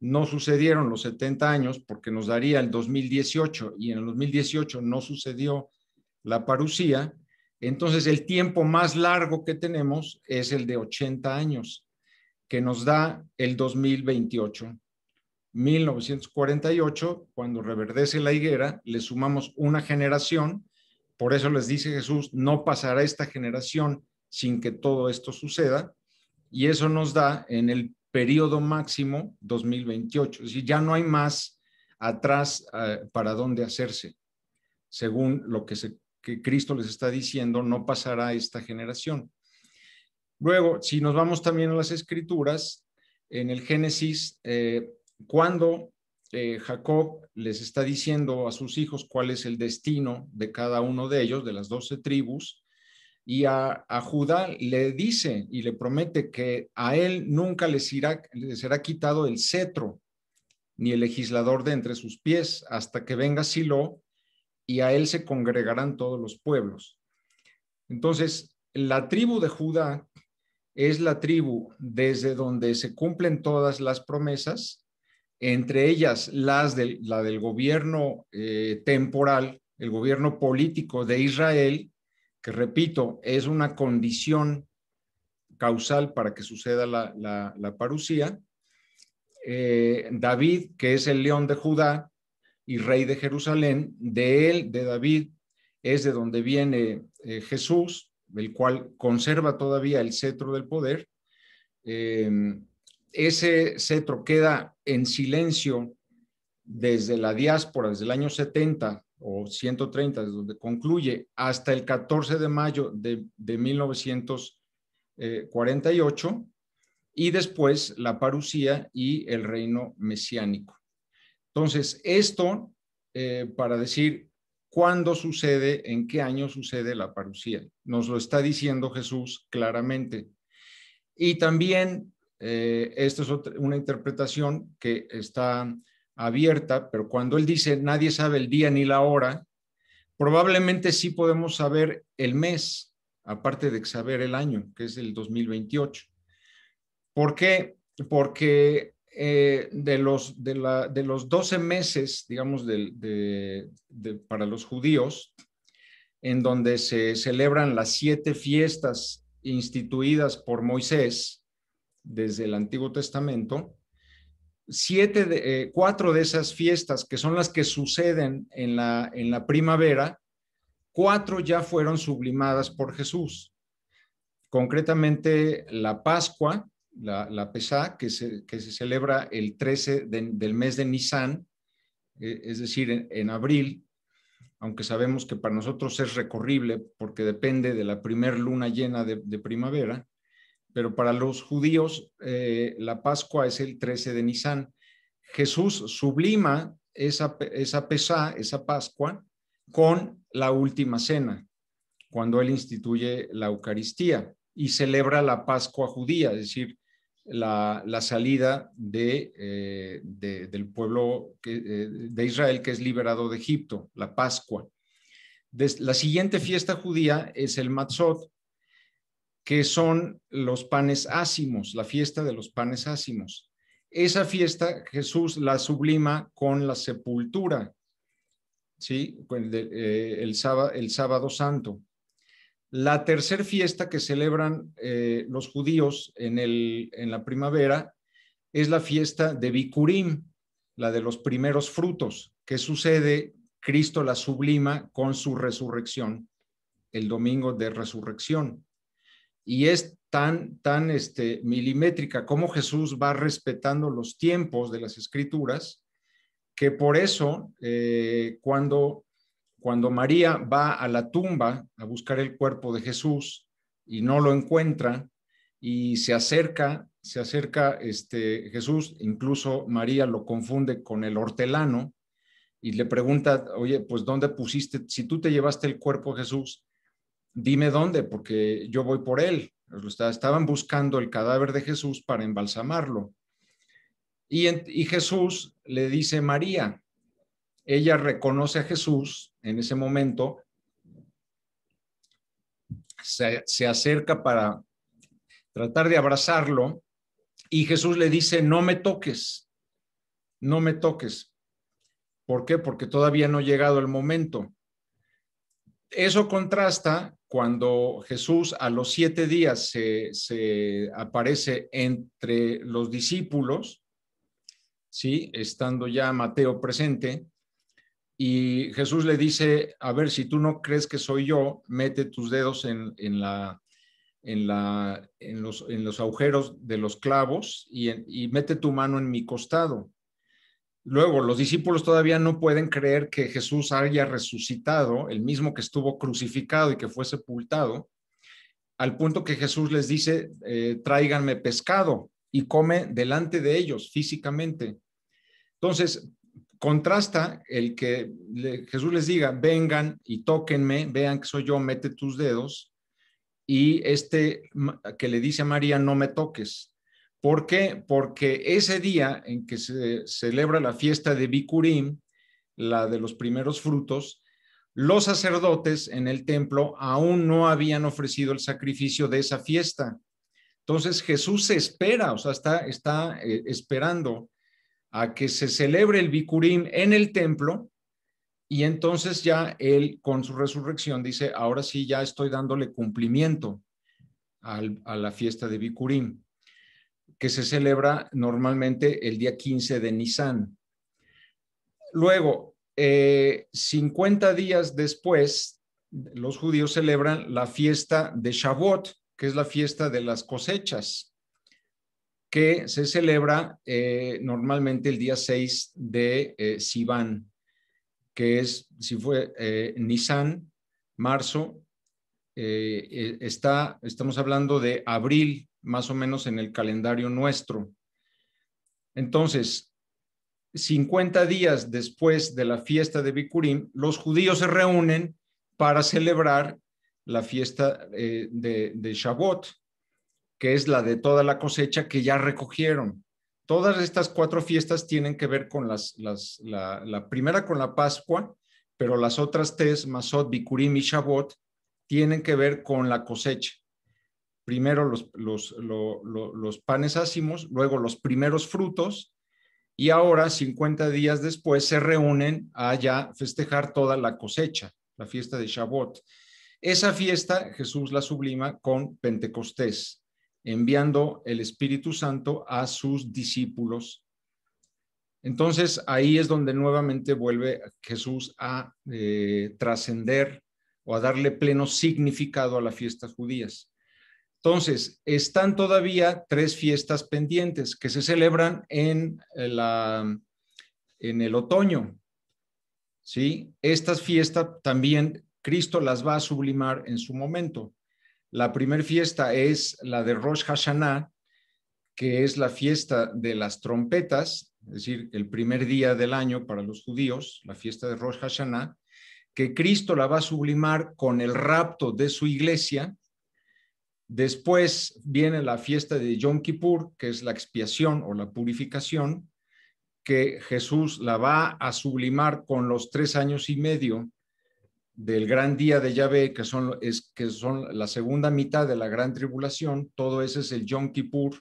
no sucedieron los 70 años porque nos daría el 2018 y en el 2018 no sucedió la parucía, entonces el tiempo más largo que tenemos es el de 80 años, que nos da el 2028. 1948, cuando reverdece la higuera, le sumamos una generación, por eso les dice Jesús, no pasará esta generación sin que todo esto suceda, y eso nos da en el periodo máximo 2028. Es decir, ya no hay más atrás eh, para dónde hacerse. Según lo que, Cristo les está diciendo, no pasará esta generación. Luego, si nos vamos también a las escrituras, en el Génesis, eh, cuando eh, Jacob les está diciendo a sus hijos cuál es el destino de cada uno de ellos, de las doce tribus, y a, Judá le dice y le promete que a él nunca le será, será quitado el cetro ni el legislador de entre sus pies hasta que venga Silo y a él se congregarán todos los pueblos. Entonces, la tribu de Judá es la tribu desde donde se cumplen todas las promesas, entre ellas las del, la del gobierno eh, temporal, el gobierno político de Israel, que repito, es una condición causal para que suceda la, la, parucía. Eh, David, que es el león de Judá y rey de Jerusalén, de él, de David, es de donde viene eh, Jesús, el cual conserva todavía el cetro del poder. Em, ese cetro queda en silencio desde la diáspora, desde el año 70 o 130, desde donde concluye, hasta el 14 de mayo de, de 1948, eh, y después la parucía y el reino mesiánico. Entonces, esto eh, para decir cuándo sucede, en qué año sucede la parucía. Nos lo está diciendo Jesús claramente. Y también, eh, esta es una interpretación que está abierta, pero cuando él dice nadie sabe el día ni la hora, probablemente sí podemos saber el mes, aparte de saber el año, que es el 2028. ¿Por qué? Porque eh, de, los, de, la, de, los 12 meses, digamos, de, para los judíos, en donde se celebran las siete fiestas instituidas por Moisés desde el Antiguo Testamento, siete de, eh, cuatro de esas fiestas, que son las que suceden en la, en la primavera, cuatro ya fueron sublimadas por Jesús. Concretamente, la Pascua, la, la Pesá, que se, celebra el 13 del mes de Nisan, eh, es decir, en, abril, aunque sabemos que para nosotros es recorrible porque depende de la primer luna llena de primavera pero para los judíos eh, la Pascua es el 13 de Nisan. Jesús sublima esa, esa pesá, esa Pascua, con la última cena, cuando él instituye la Eucaristía y celebra la Pascua judía, es decir, la, salida eh, de, del pueblo eh, de Israel que es liberado de Egipto, la Pascua. la siguiente fiesta judía es el Matzot, que son los panes ácimos, la fiesta de los panes ácimos. Esa fiesta Jesús la sublima con la sepultura, ¿sí? Eh, el, sábado, el sábado santo. La tercera fiesta que celebran eh, los judíos en, el, en la primavera es la fiesta de Bikurim, la de los primeros frutos, que sucede, Cristo la sublima con su resurrección, el domingo de resurrección y es tan, tan este, milimétrica como Jesús va respetando los tiempos de las escrituras, que por eso eh, cuando, cuando María va a la tumba a buscar el cuerpo de Jesús y no lo encuentra y se acerca, se acerca este, Jesús, incluso María lo confunde con el hortelano y le pregunta, oye, pues ¿dónde pusiste? Si tú te llevaste el cuerpo de Jesús, dime dónde, porque yo voy por él. Estaban buscando el cadáver de Jesús para embalsamarlo. Y, Jesús le dice María, ella reconoce a Jesús en ese momento, se, se acerca para tratar de abrazarlo y Jesús le dice, no me toques, no me toques. ¿Por qué? Porque todavía no ha llegado el momento. Eso contrasta cuando Jesús a los siete días se, aparece entre los discípulos, ¿sí? estando ya Mateo presente, y Jesús le dice, a ver, si tú no crees que soy yo, mete tus dedos en, en, los, agujeros de los clavos y mete tu mano en mi costado Luego, los discípulos todavía no pueden creer que Jesús haya resucitado, el mismo que estuvo crucificado y que fue sepultado, al punto que Jesús les dice, eh, tráiganme pescado y come delante de ellos físicamente. Entonces, contrasta el que Jesús les diga, vengan y tóquenme, vean que soy yo, mete tus dedos, y este que le dice a María, no me toques, ¿Por qué? Porque ese día en que se celebra la fiesta de Bikurim, la de los primeros frutos, los sacerdotes en el templo aún no habían ofrecido el sacrificio de esa fiesta. Entonces Jesús se espera, o sea, está, eh, esperando a que se celebre el Bikurim en el templo y entonces ya él con su resurrección dice, ahora sí ya estoy dándole cumplimiento a la fiesta de Bikurim que se celebra normalmente el día 15 de Nisán. Luego, 50 eh, días después, los judíos celebran la fiesta de Shavuot, que es la fiesta de las cosechas, que se celebra eh, normalmente el día 6 de eh, Sivan, que es, si fue Nisán, marzo, está, estamos hablando de abril, más o menos en el calendario nuestro. Entonces, 50 días después de la fiesta de Bikurim, los judíos se reúnen para celebrar la fiesta eh, de, de que es la de toda la cosecha que ya recogieron. Todas estas cuatro fiestas tienen que ver con las, la, primera con la Pascua, pero las otras tres, Masot, Bikurim y Shavuot, tienen que ver con la cosecha primero los, panes ácimos, luego los primeros frutos, y ahora, 50 días después, se reúnen a ya festejar toda la cosecha, la fiesta de Shavuot. Esa fiesta Jesús la sublima con Pentecostés, enviando el Espíritu Santo a sus discípulos. Entonces, ahí es donde nuevamente vuelve Jesús a eh, trascender o a darle pleno significado a las fiestas judías. Entonces, están todavía tres fiestas pendientes que se celebran en, eh, el otoño. ¿sí? Estas fiestas también Cristo las va a sublimar en su momento. La primera fiesta es la de Rosh Hashanah, que es la fiesta de las trompetas, es decir, el primer día del año para los judíos, la fiesta de Rosh Hashanah, que Cristo la va a sublimar con el rapto de su iglesia, Después viene la fiesta de Yom Kippur, que es la expiación o la purificación, que Jesús la va a sublimar con los tres años y medio del gran día de Yahvé, que son, es, que son la segunda mitad de la gran tribulación. Todo ese es el Yom Kippur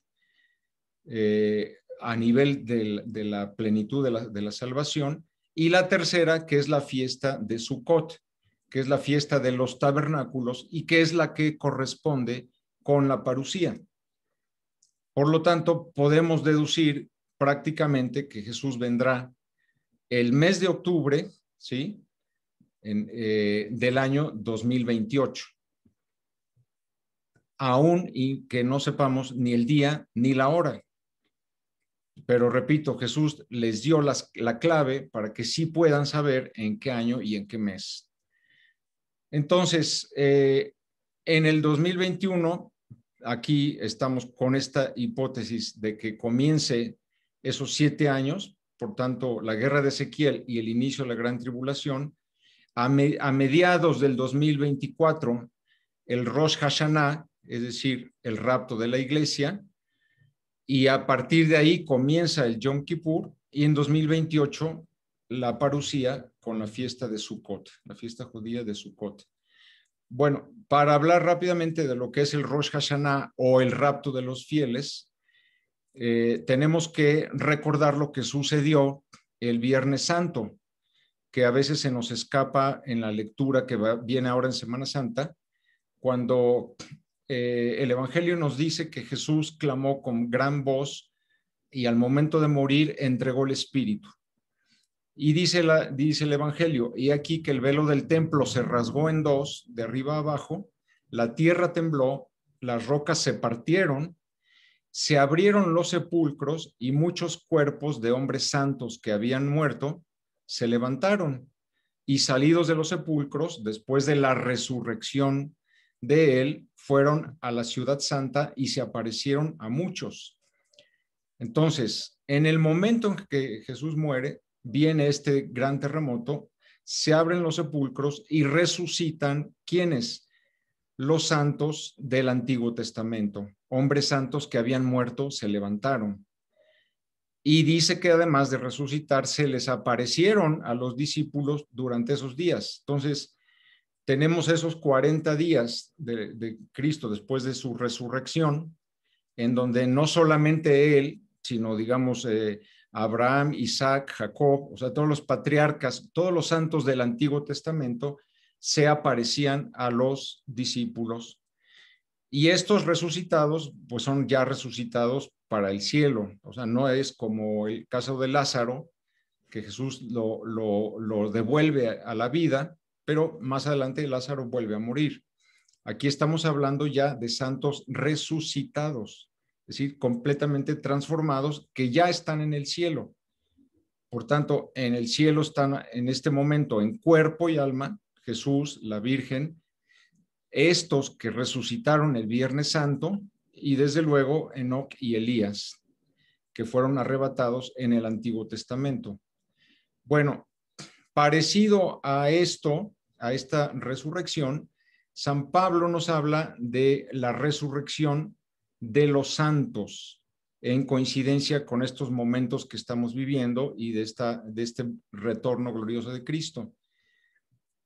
eh, a nivel de la plenitud de la, de la salvación. Y la tercera, que es la fiesta de Sukkot, que es la fiesta de los tabernáculos y que es la que corresponde con la parucía. Por lo tanto, podemos deducir prácticamente que Jesús vendrá el mes de octubre, ¿sí? Eh, del año 2028. Aún y que no sepamos ni el día ni la hora. Pero repito, Jesús les dio la clave para que sí puedan saber en qué año y en qué mes. Entonces, eh, en el 2021 aquí estamos con esta hipótesis de que comience esos siete años, por tanto, la guerra de Ezequiel y el inicio de la gran tribulación, a, mediados del 2024, el Rosh Hashanah, es decir, el rapto de la iglesia, y a partir de ahí comienza el Yom Kippur, y en 2028 la parucía con la fiesta de Sukkot, la fiesta judía de Sukkot. Bueno, para hablar rápidamente de lo que es el Rosh Hashanah o el rapto de los fieles, eh, tenemos que recordar lo que sucedió el Viernes Santo, que a veces se nos escapa en la lectura que viene ahora en Semana Santa, cuando eh, el Evangelio nos dice que Jesús clamó con gran voz y al momento de morir entregó el Espíritu. Y dice, la, dice el Evangelio, y aquí que el velo del templo se rasgó en dos, de arriba abajo, la tierra tembló, las rocas se partieron, se abrieron los sepulcros y muchos cuerpos de hombres santos que habían muerto se levantaron y salidos de los sepulcros, después de la resurrección de él, fueron a la ciudad santa y se aparecieron a muchos. Entonces, en el momento en que Jesús muere, viene este gran terremoto, se abren los sepulcros y resucitan quienes los santos del Antiguo Testamento, hombres santos que habían muerto, se levantaron. Y dice que además de resucitar, se les aparecieron a los discípulos durante esos días. Entonces, tenemos esos 40 días de, Cristo después de su resurrección, en donde no solamente Él, sino digamos eh, Abraham, Isaac, Jacob, o sea, todos los patriarcas, todos los santos del Antiguo Testamento se aparecían a los discípulos. Y estos resucitados, pues son ya resucitados para el cielo. O sea, no es como el caso de Lázaro, que Jesús lo, lo, lo devuelve a la vida, pero más adelante Lázaro vuelve a morir. Aquí estamos hablando ya de santos resucitados es decir, completamente transformados que ya están en el cielo. Por tanto, en el cielo están en este momento en cuerpo y alma Jesús, la Virgen, estos que resucitaron el Viernes Santo y desde luego Enoc y Elías, que fueron arrebatados en el Antiguo Testamento. Bueno, parecido a esto, a esta resurrección, San Pablo nos habla de la resurrección de los santos en coincidencia con estos momentos que estamos viviendo y de, esta, de este retorno glorioso de Cristo.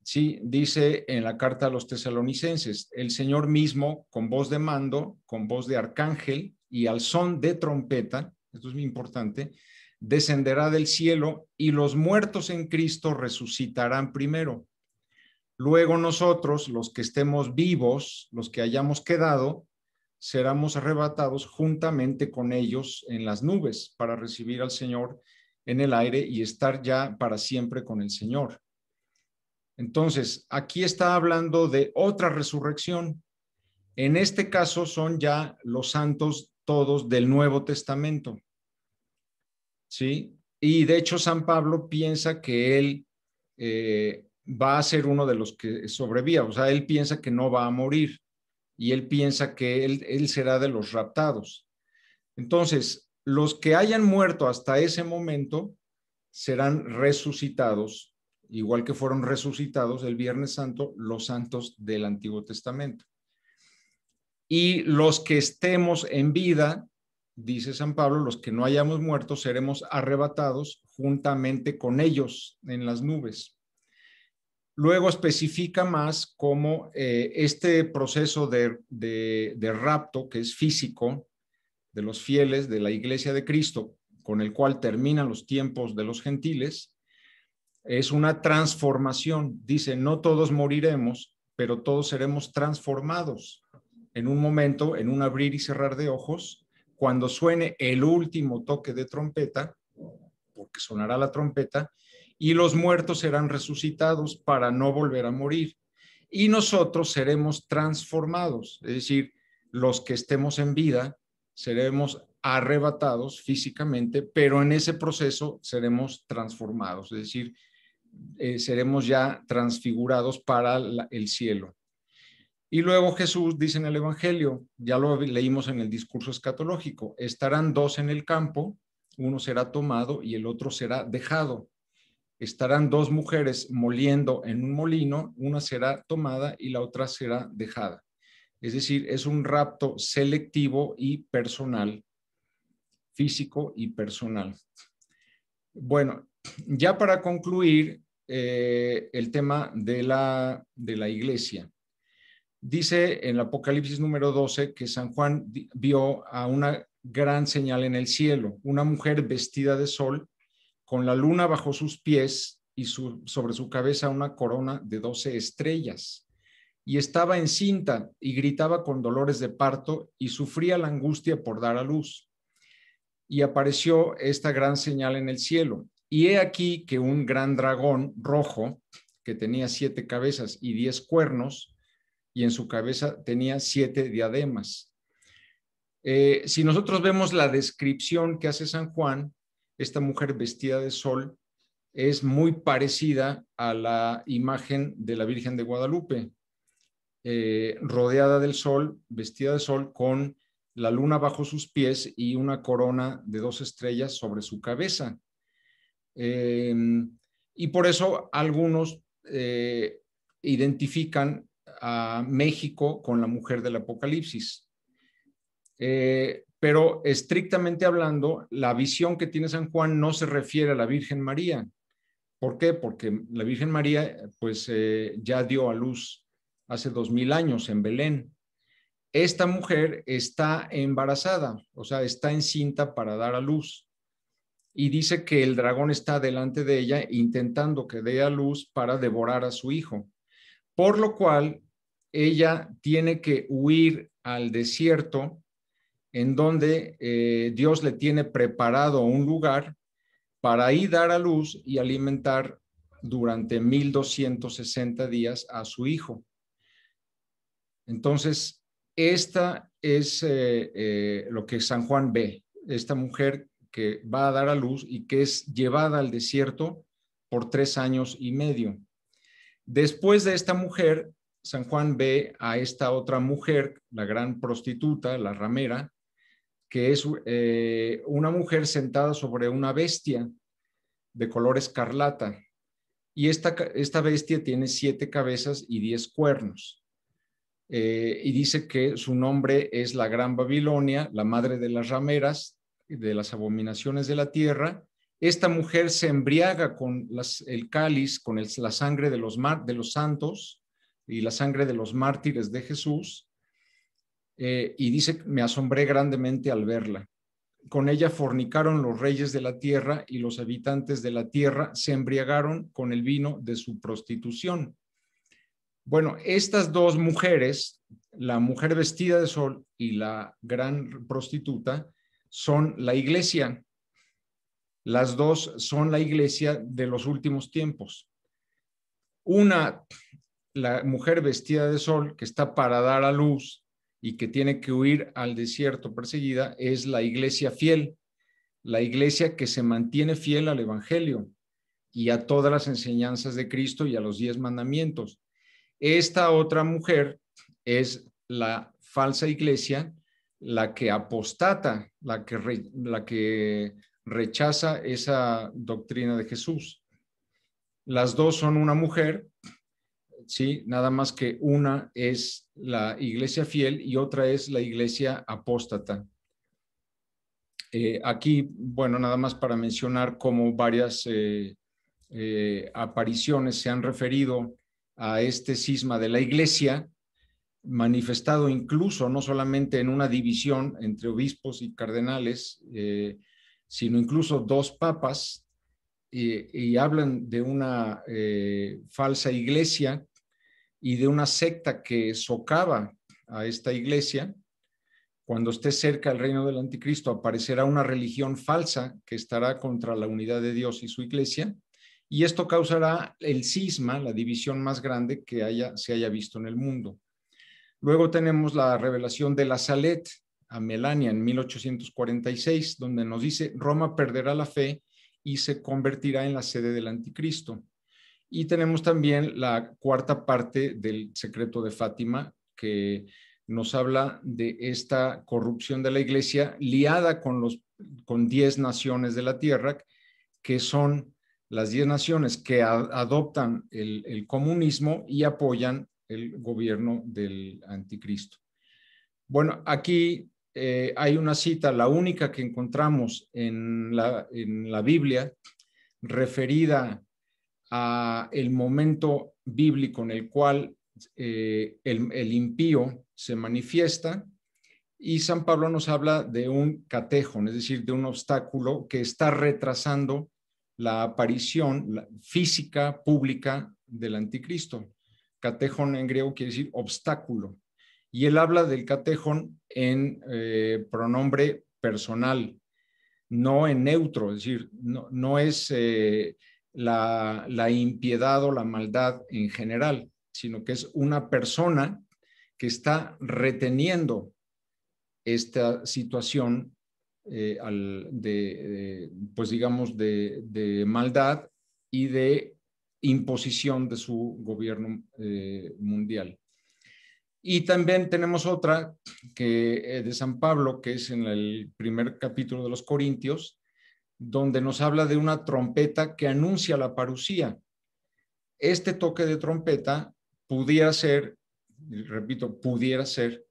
Sí, dice en la carta a los tesalonicenses, el Señor mismo, con voz de mando, con voz de arcángel y al son de trompeta, esto es muy importante, descenderá del cielo y los muertos en Cristo resucitarán primero. Luego nosotros, los que estemos vivos, los que hayamos quedado, seramos arrebatados juntamente con ellos en las nubes para recibir al Señor en el aire y estar ya para siempre con el Señor. Entonces, aquí está hablando de otra resurrección. En este caso son ya los santos todos del Nuevo Testamento. ¿Sí? Y de hecho San Pablo piensa que él eh, va a ser uno de los que sobreviva, o sea, él piensa que no va a morir y él piensa que él, será de los raptados. Entonces, los que hayan muerto hasta ese momento serán resucitados, igual que fueron resucitados el Viernes Santo los santos del Antiguo Testamento. Y los que estemos en vida, dice San Pablo, los que no hayamos muerto seremos arrebatados juntamente con ellos en las nubes. Luego especifica más cómo eh, este proceso de, rapto, que es físico, de los fieles de la iglesia de Cristo, con el cual terminan los tiempos de los gentiles, es una transformación. Dice, no todos moriremos, pero todos seremos transformados en un momento, en un abrir y cerrar de ojos, cuando suene el último toque de trompeta, porque sonará la trompeta, y los muertos serán resucitados para no volver a morir. Y nosotros seremos transformados, es decir, los que estemos en vida seremos arrebatados físicamente, pero en ese proceso seremos transformados, es decir, eh, seremos ya transfigurados para el cielo. Y luego Jesús dice en el Evangelio, ya lo leímos en el discurso escatológico, estarán dos en el campo, uno será tomado y el otro será dejado estarán dos mujeres moliendo en un molino, una será tomada y la otra será dejada. Es decir, es un rapto selectivo y personal, físico y personal. Bueno, ya para concluir eh, el tema de la, de la iglesia. Dice en el Apocalipsis número 12 que San Juan vio a una gran señal en el cielo, una mujer vestida de sol con la luna bajo sus pies y sobre su cabeza una corona de doce estrellas. Y estaba encinta y gritaba con dolores de parto y sufría la angustia por dar a luz. Y apareció esta gran señal en el cielo. Y he aquí que un gran dragón rojo, que tenía siete cabezas y diez cuernos, y en su cabeza tenía siete diademas. Eh, si nosotros vemos la descripción que hace San Juan, esta mujer vestida de sol es muy parecida a la imagen de la Virgen de Guadalupe, eh, rodeada del sol, vestida de sol, con la luna bajo sus pies y una corona de dos estrellas sobre su cabeza. Em, y por eso algunos eh, identifican a México con la mujer del Apocalipsis. Eh, pero estrictamente hablando, la visión que tiene San Juan no se refiere a la Virgen María. ¿Por qué? Porque la Virgen María, pues, eh, ya dio a luz hace dos mil años en Belén. Esta mujer está embarazada, o sea, está encinta para dar a luz. Y dice que el dragón está delante de ella intentando que dé a luz para devorar a su hijo. Por lo cual, ella tiene que huir al desierto en donde eh, Dios le tiene preparado un lugar para a dar a luz y alimentar durante 1260 días a su hijo. Entonces, esta es eh, eh, lo que San Juan ve, esta mujer que va a dar a luz y que es llevada al desierto por tres años y medio. Después de esta mujer, San Juan ve a esta otra mujer, la gran prostituta, la ramera, que es eh, una mujer sentada sobre una bestia de color escarlata. Y esta, esta bestia tiene siete cabezas y diez cuernos. Eh, y dice que su nombre es la Gran Babilonia, la madre de las rameras, de las abominaciones de la tierra. Esta mujer se embriaga con el cáliz, con la sangre de los, de los santos y la sangre de los mártires de Jesús eh, y dice, me asombré grandemente al verla. Con ella fornicaron los reyes de la tierra y los habitantes de la tierra se embriagaron con el vino de su prostitución. Bueno, estas dos mujeres, la mujer vestida de sol y la gran prostituta, son la iglesia. Las dos son la iglesia de los últimos tiempos. Una, la mujer vestida de sol que está para dar a luz y que tiene que huir al desierto perseguida es la iglesia fiel, la iglesia que se mantiene fiel al Evangelio y a todas las enseñanzas de Cristo y a los diez mandamientos. Esta otra mujer es la falsa iglesia, la que apostata, la que, la que rechaza esa doctrina de Jesús. Las dos son una mujer, ¿sí? Nada más que una es la iglesia fiel y otra es la iglesia apóstata. Eh, aquí, bueno, nada más para mencionar cómo varias eh, eh, apariciones se han referido a este cisma de la iglesia, manifestado incluso no solamente en una división entre obispos y cardenales, sino incluso dos papas, y, y hablan de una falsa iglesia y de una secta que socava a esta iglesia, cuando esté cerca el reino del anticristo, aparecerá una religión falsa que estará contra la unidad de Dios y su iglesia, y esto causará el cisma, la división más grande que haya, se haya visto en el mundo. Luego tenemos la revelación de la Salet a Melania en 1846, donde nos dice, Roma perderá la fe y se convertirá en la sede del anticristo. Y tenemos también la cuarta parte del secreto de Fátima, que nos habla de esta corrupción de la iglesia liada con los con naciones de la tierra, que son las diez naciones que adoptan el, comunismo y apoyan el gobierno del anticristo. Bueno, aquí eh, hay una cita, la única que encontramos en la, en la Biblia, referida a el momento bíblico en el cual eh, el, impío se manifiesta y San Pablo nos habla de un catejón, es decir, de un obstáculo que está retrasando la aparición física, pública del anticristo. Catejón en griego quiere decir obstáculo. Y él habla del catejón en eh, pronombre personal, no en neutro, es decir, no, no es... Eh, la, impiedad o la maldad en general, sino que es una persona que está reteniendo esta situación eh, de, pues digamos, de, maldad y de imposición de su gobierno eh, mundial. Y también tenemos otra que, eh, de San Pablo, que es en el primer capítulo de los Corintios, donde nos habla de una trompeta que anuncia la parucía. Este toque de trompeta pudiera ser, repito, pudiera ser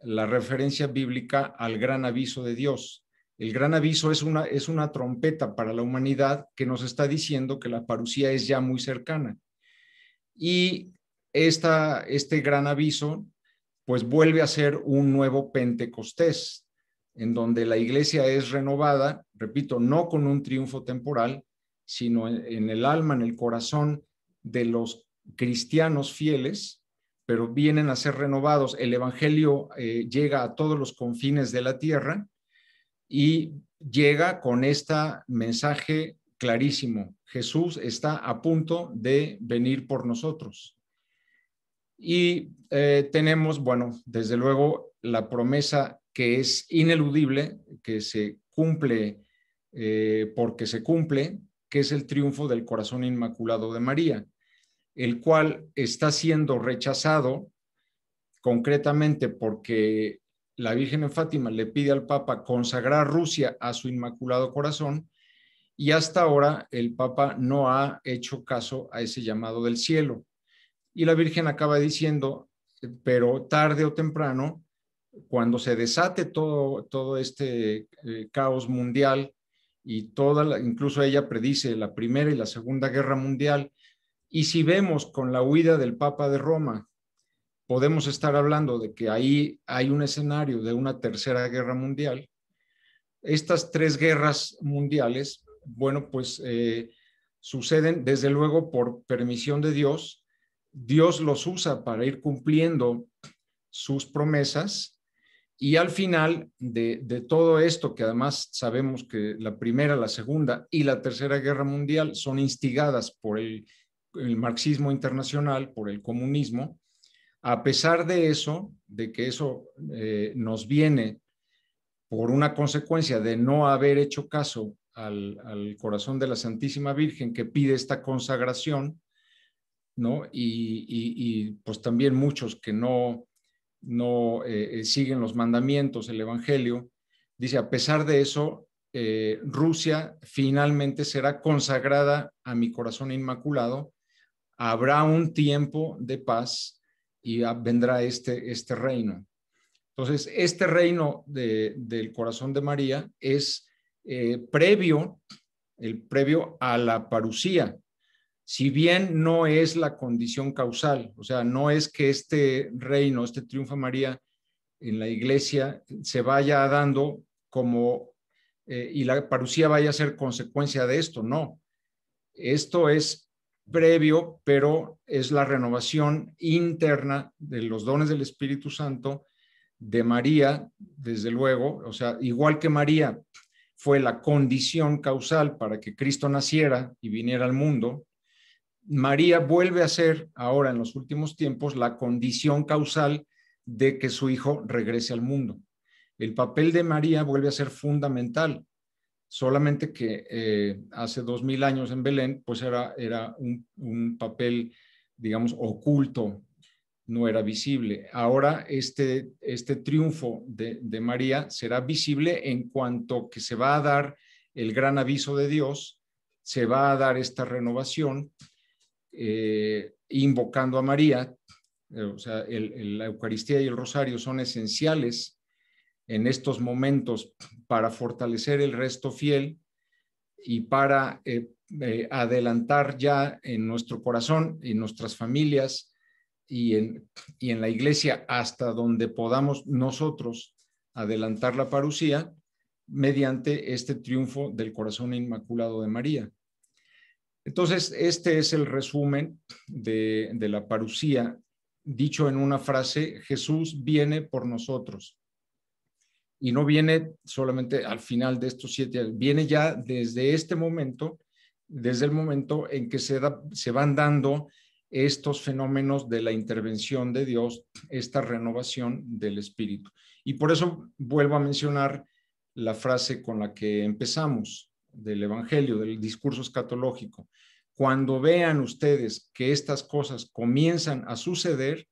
la referencia bíblica al gran aviso de Dios. El gran aviso es una, trompeta para la humanidad que nos está diciendo que la parucía es ya muy cercana. Y este gran aviso, pues vuelve a ser un nuevo Pentecostés, en donde la iglesia es renovada, repito, no con un triunfo temporal, sino en, el alma, en el corazón de los cristianos fieles, pero vienen a ser renovados. El Evangelio eh, llega a todos los confines de la tierra y llega con este mensaje clarísimo. Jesús está a punto de venir por nosotros. Y eh, tenemos, bueno, desde luego la promesa que es ineludible, que se cumple eh, porque se cumple, que es el triunfo del corazón inmaculado de María, el cual está siendo rechazado concretamente porque la Virgen en Fátima le pide al Papa consagrar Rusia a su Inmaculado Corazón y hasta ahora el Papa no ha hecho caso a ese llamado del cielo. Y la Virgen acaba diciendo, pero tarde o temprano cuando se desate todo, todo este eh, caos mundial y toda, incluso ella predice la Primera y la Segunda Guerra Mundial, y si vemos con la huida del Papa de Roma, podemos estar hablando de que ahí hay un escenario de una tercera guerra mundial. Estas tres guerras mundiales, bueno, pues eh, suceden desde luego por permisión de Dios. Dios los usa para ir cumpliendo sus promesas y al final de, todo esto, que además sabemos que la Primera, la Segunda y la Tercera Guerra Mundial son instigadas por el, marxismo internacional, por el comunismo, a pesar de eso, de que eso eh, nos viene por una consecuencia de no haber hecho caso al, corazón de la Santísima Virgen que pide esta consagración, ¿no? y pues también muchos que no, no eh, eh, siguen los mandamientos, el Evangelio. Dice, a pesar de eso, eh, Rusia finalmente será consagrada a mi corazón inmaculado. Habrá un tiempo de paz y vendrá este, este reino. Entonces, este reino del corazón de María es previo, el previo a la parucía, si bien no es la condición causal, o sea, no es que este reino, este triunfo María en la iglesia se vaya dando como, eh, y la parucía vaya a ser consecuencia de esto, no. Esto es previo, pero es la renovación interna de los dones del Espíritu Santo de María, desde luego, o sea, igual que María fue la condición causal para que Cristo naciera y viniera al mundo, María vuelve a ser ahora en los últimos tiempos la condición causal de que su hijo regrese al mundo. El papel de María vuelve a ser fundamental, solamente que eh, hace dos mil años en Belén, pues era, era un, papel, digamos, oculto, no era visible. Ahora este, este triunfo de, de, María será visible en cuanto que se va a dar el gran aviso de Dios, se va a dar esta renovación eh, invocando a María. Eh, o sea, la Eucaristía y el Rosario son esenciales en estos momentos para fortalecer el resto fiel y para eh, adelantar ya en nuestro corazón, en nuestras familias y en, y en la iglesia hasta donde podamos nosotros adelantar la parucía mediante este triunfo del corazón inmaculado de María. Entonces, este es el resumen de, la parucía, dicho en una frase, Jesús viene por nosotros. Y no viene solamente al final de estos siete años, viene ya desde este momento, desde el momento en que se, se van dando estos fenómenos de la intervención de Dios, esta renovación del espíritu. Y por eso vuelvo a mencionar la frase con la que empezamos del Evangelio, del discurso escatológico, cuando vean ustedes que estas cosas comienzan a suceder,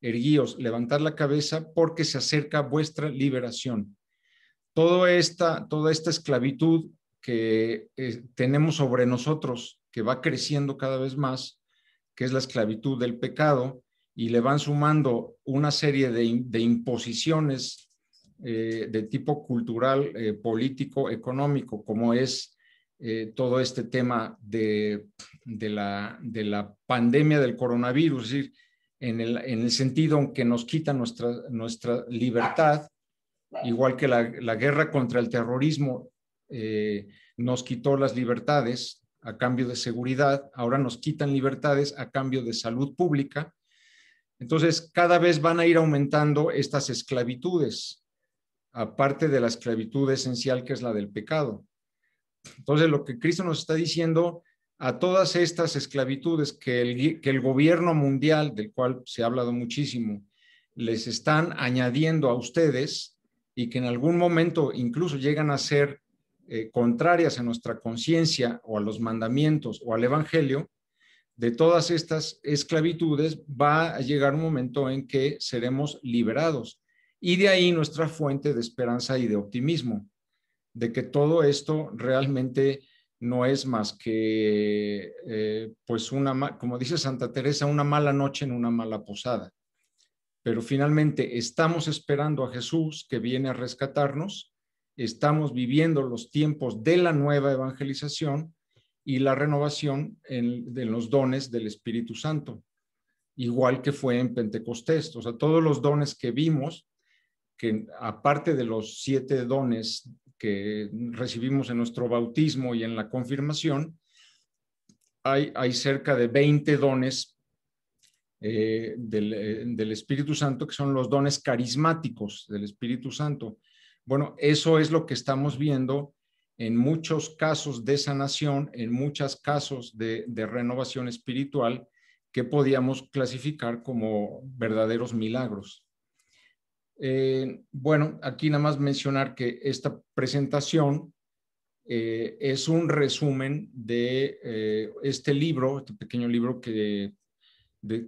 erguíos, levantad la cabeza porque se acerca vuestra liberación. Toda esta, toda esta esclavitud que eh, tenemos sobre nosotros, que va creciendo cada vez más, que es la esclavitud del pecado, y le van sumando una serie de, de imposiciones eh, de tipo cultural, eh, político, económico, como es eh, todo este tema de, la, pandemia del coronavirus, es decir, en el, sentido en que nos quita nuestra, nuestra libertad, igual que la, la guerra contra el terrorismo nos quitó las libertades a cambio de seguridad, ahora nos quitan libertades a cambio de salud pública. Entonces, cada vez van a ir aumentando estas esclavitudes aparte de la esclavitud esencial que es la del pecado. Entonces, lo que Cristo nos está diciendo a todas estas esclavitudes que el, gobierno mundial, del cual se ha hablado muchísimo, les están añadiendo a ustedes y que en algún momento incluso llegan a ser eh, contrarias a nuestra conciencia o a los mandamientos o al Evangelio, de todas estas esclavitudes va a llegar un momento en que seremos liberados. Y de ahí nuestra fuente de esperanza y de optimismo, de que todo esto realmente no es más que, eh, pues, una, como dice Santa Teresa, una mala noche en una mala posada. Pero finalmente estamos esperando a Jesús que viene a rescatarnos, estamos viviendo los tiempos de la nueva evangelización y la renovación en, de los dones del Espíritu Santo, igual que fue en Pentecostés. O sea, todos los dones que vimos que aparte de los siete dones que recibimos en nuestro bautismo y en la confirmación, hay, hay cerca de 20 dones eh, eh, del, Espíritu Santo, que son los dones carismáticos del Espíritu Santo. Bueno, eso es lo que estamos viendo en muchos casos de sanación, en muchos casos de renovación espiritual que podíamos clasificar como verdaderos milagros. Eh, bueno, aquí nada más mencionar que esta presentación eh, es un resumen de eh, este libro, este pequeño libro que,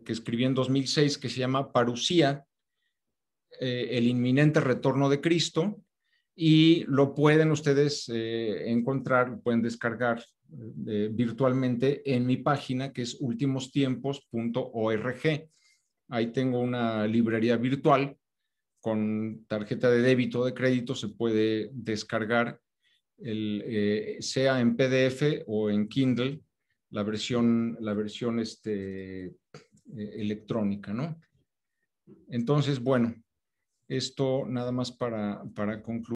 escribí en 2006 que se llama Parucía, el inminente retorno de Cristo, y lo pueden ustedes encontrar, pueden descargar virtualmente en mi página que es ultimostiempos.org. Ahí tengo una librería virtual con tarjeta de débito o de crédito se puede descargar, el, eh, sea en PDF o en Kindle, la versión, la versión este, eh, electrónica, ¿no? Entonces, bueno, esto nada más para, para concluir.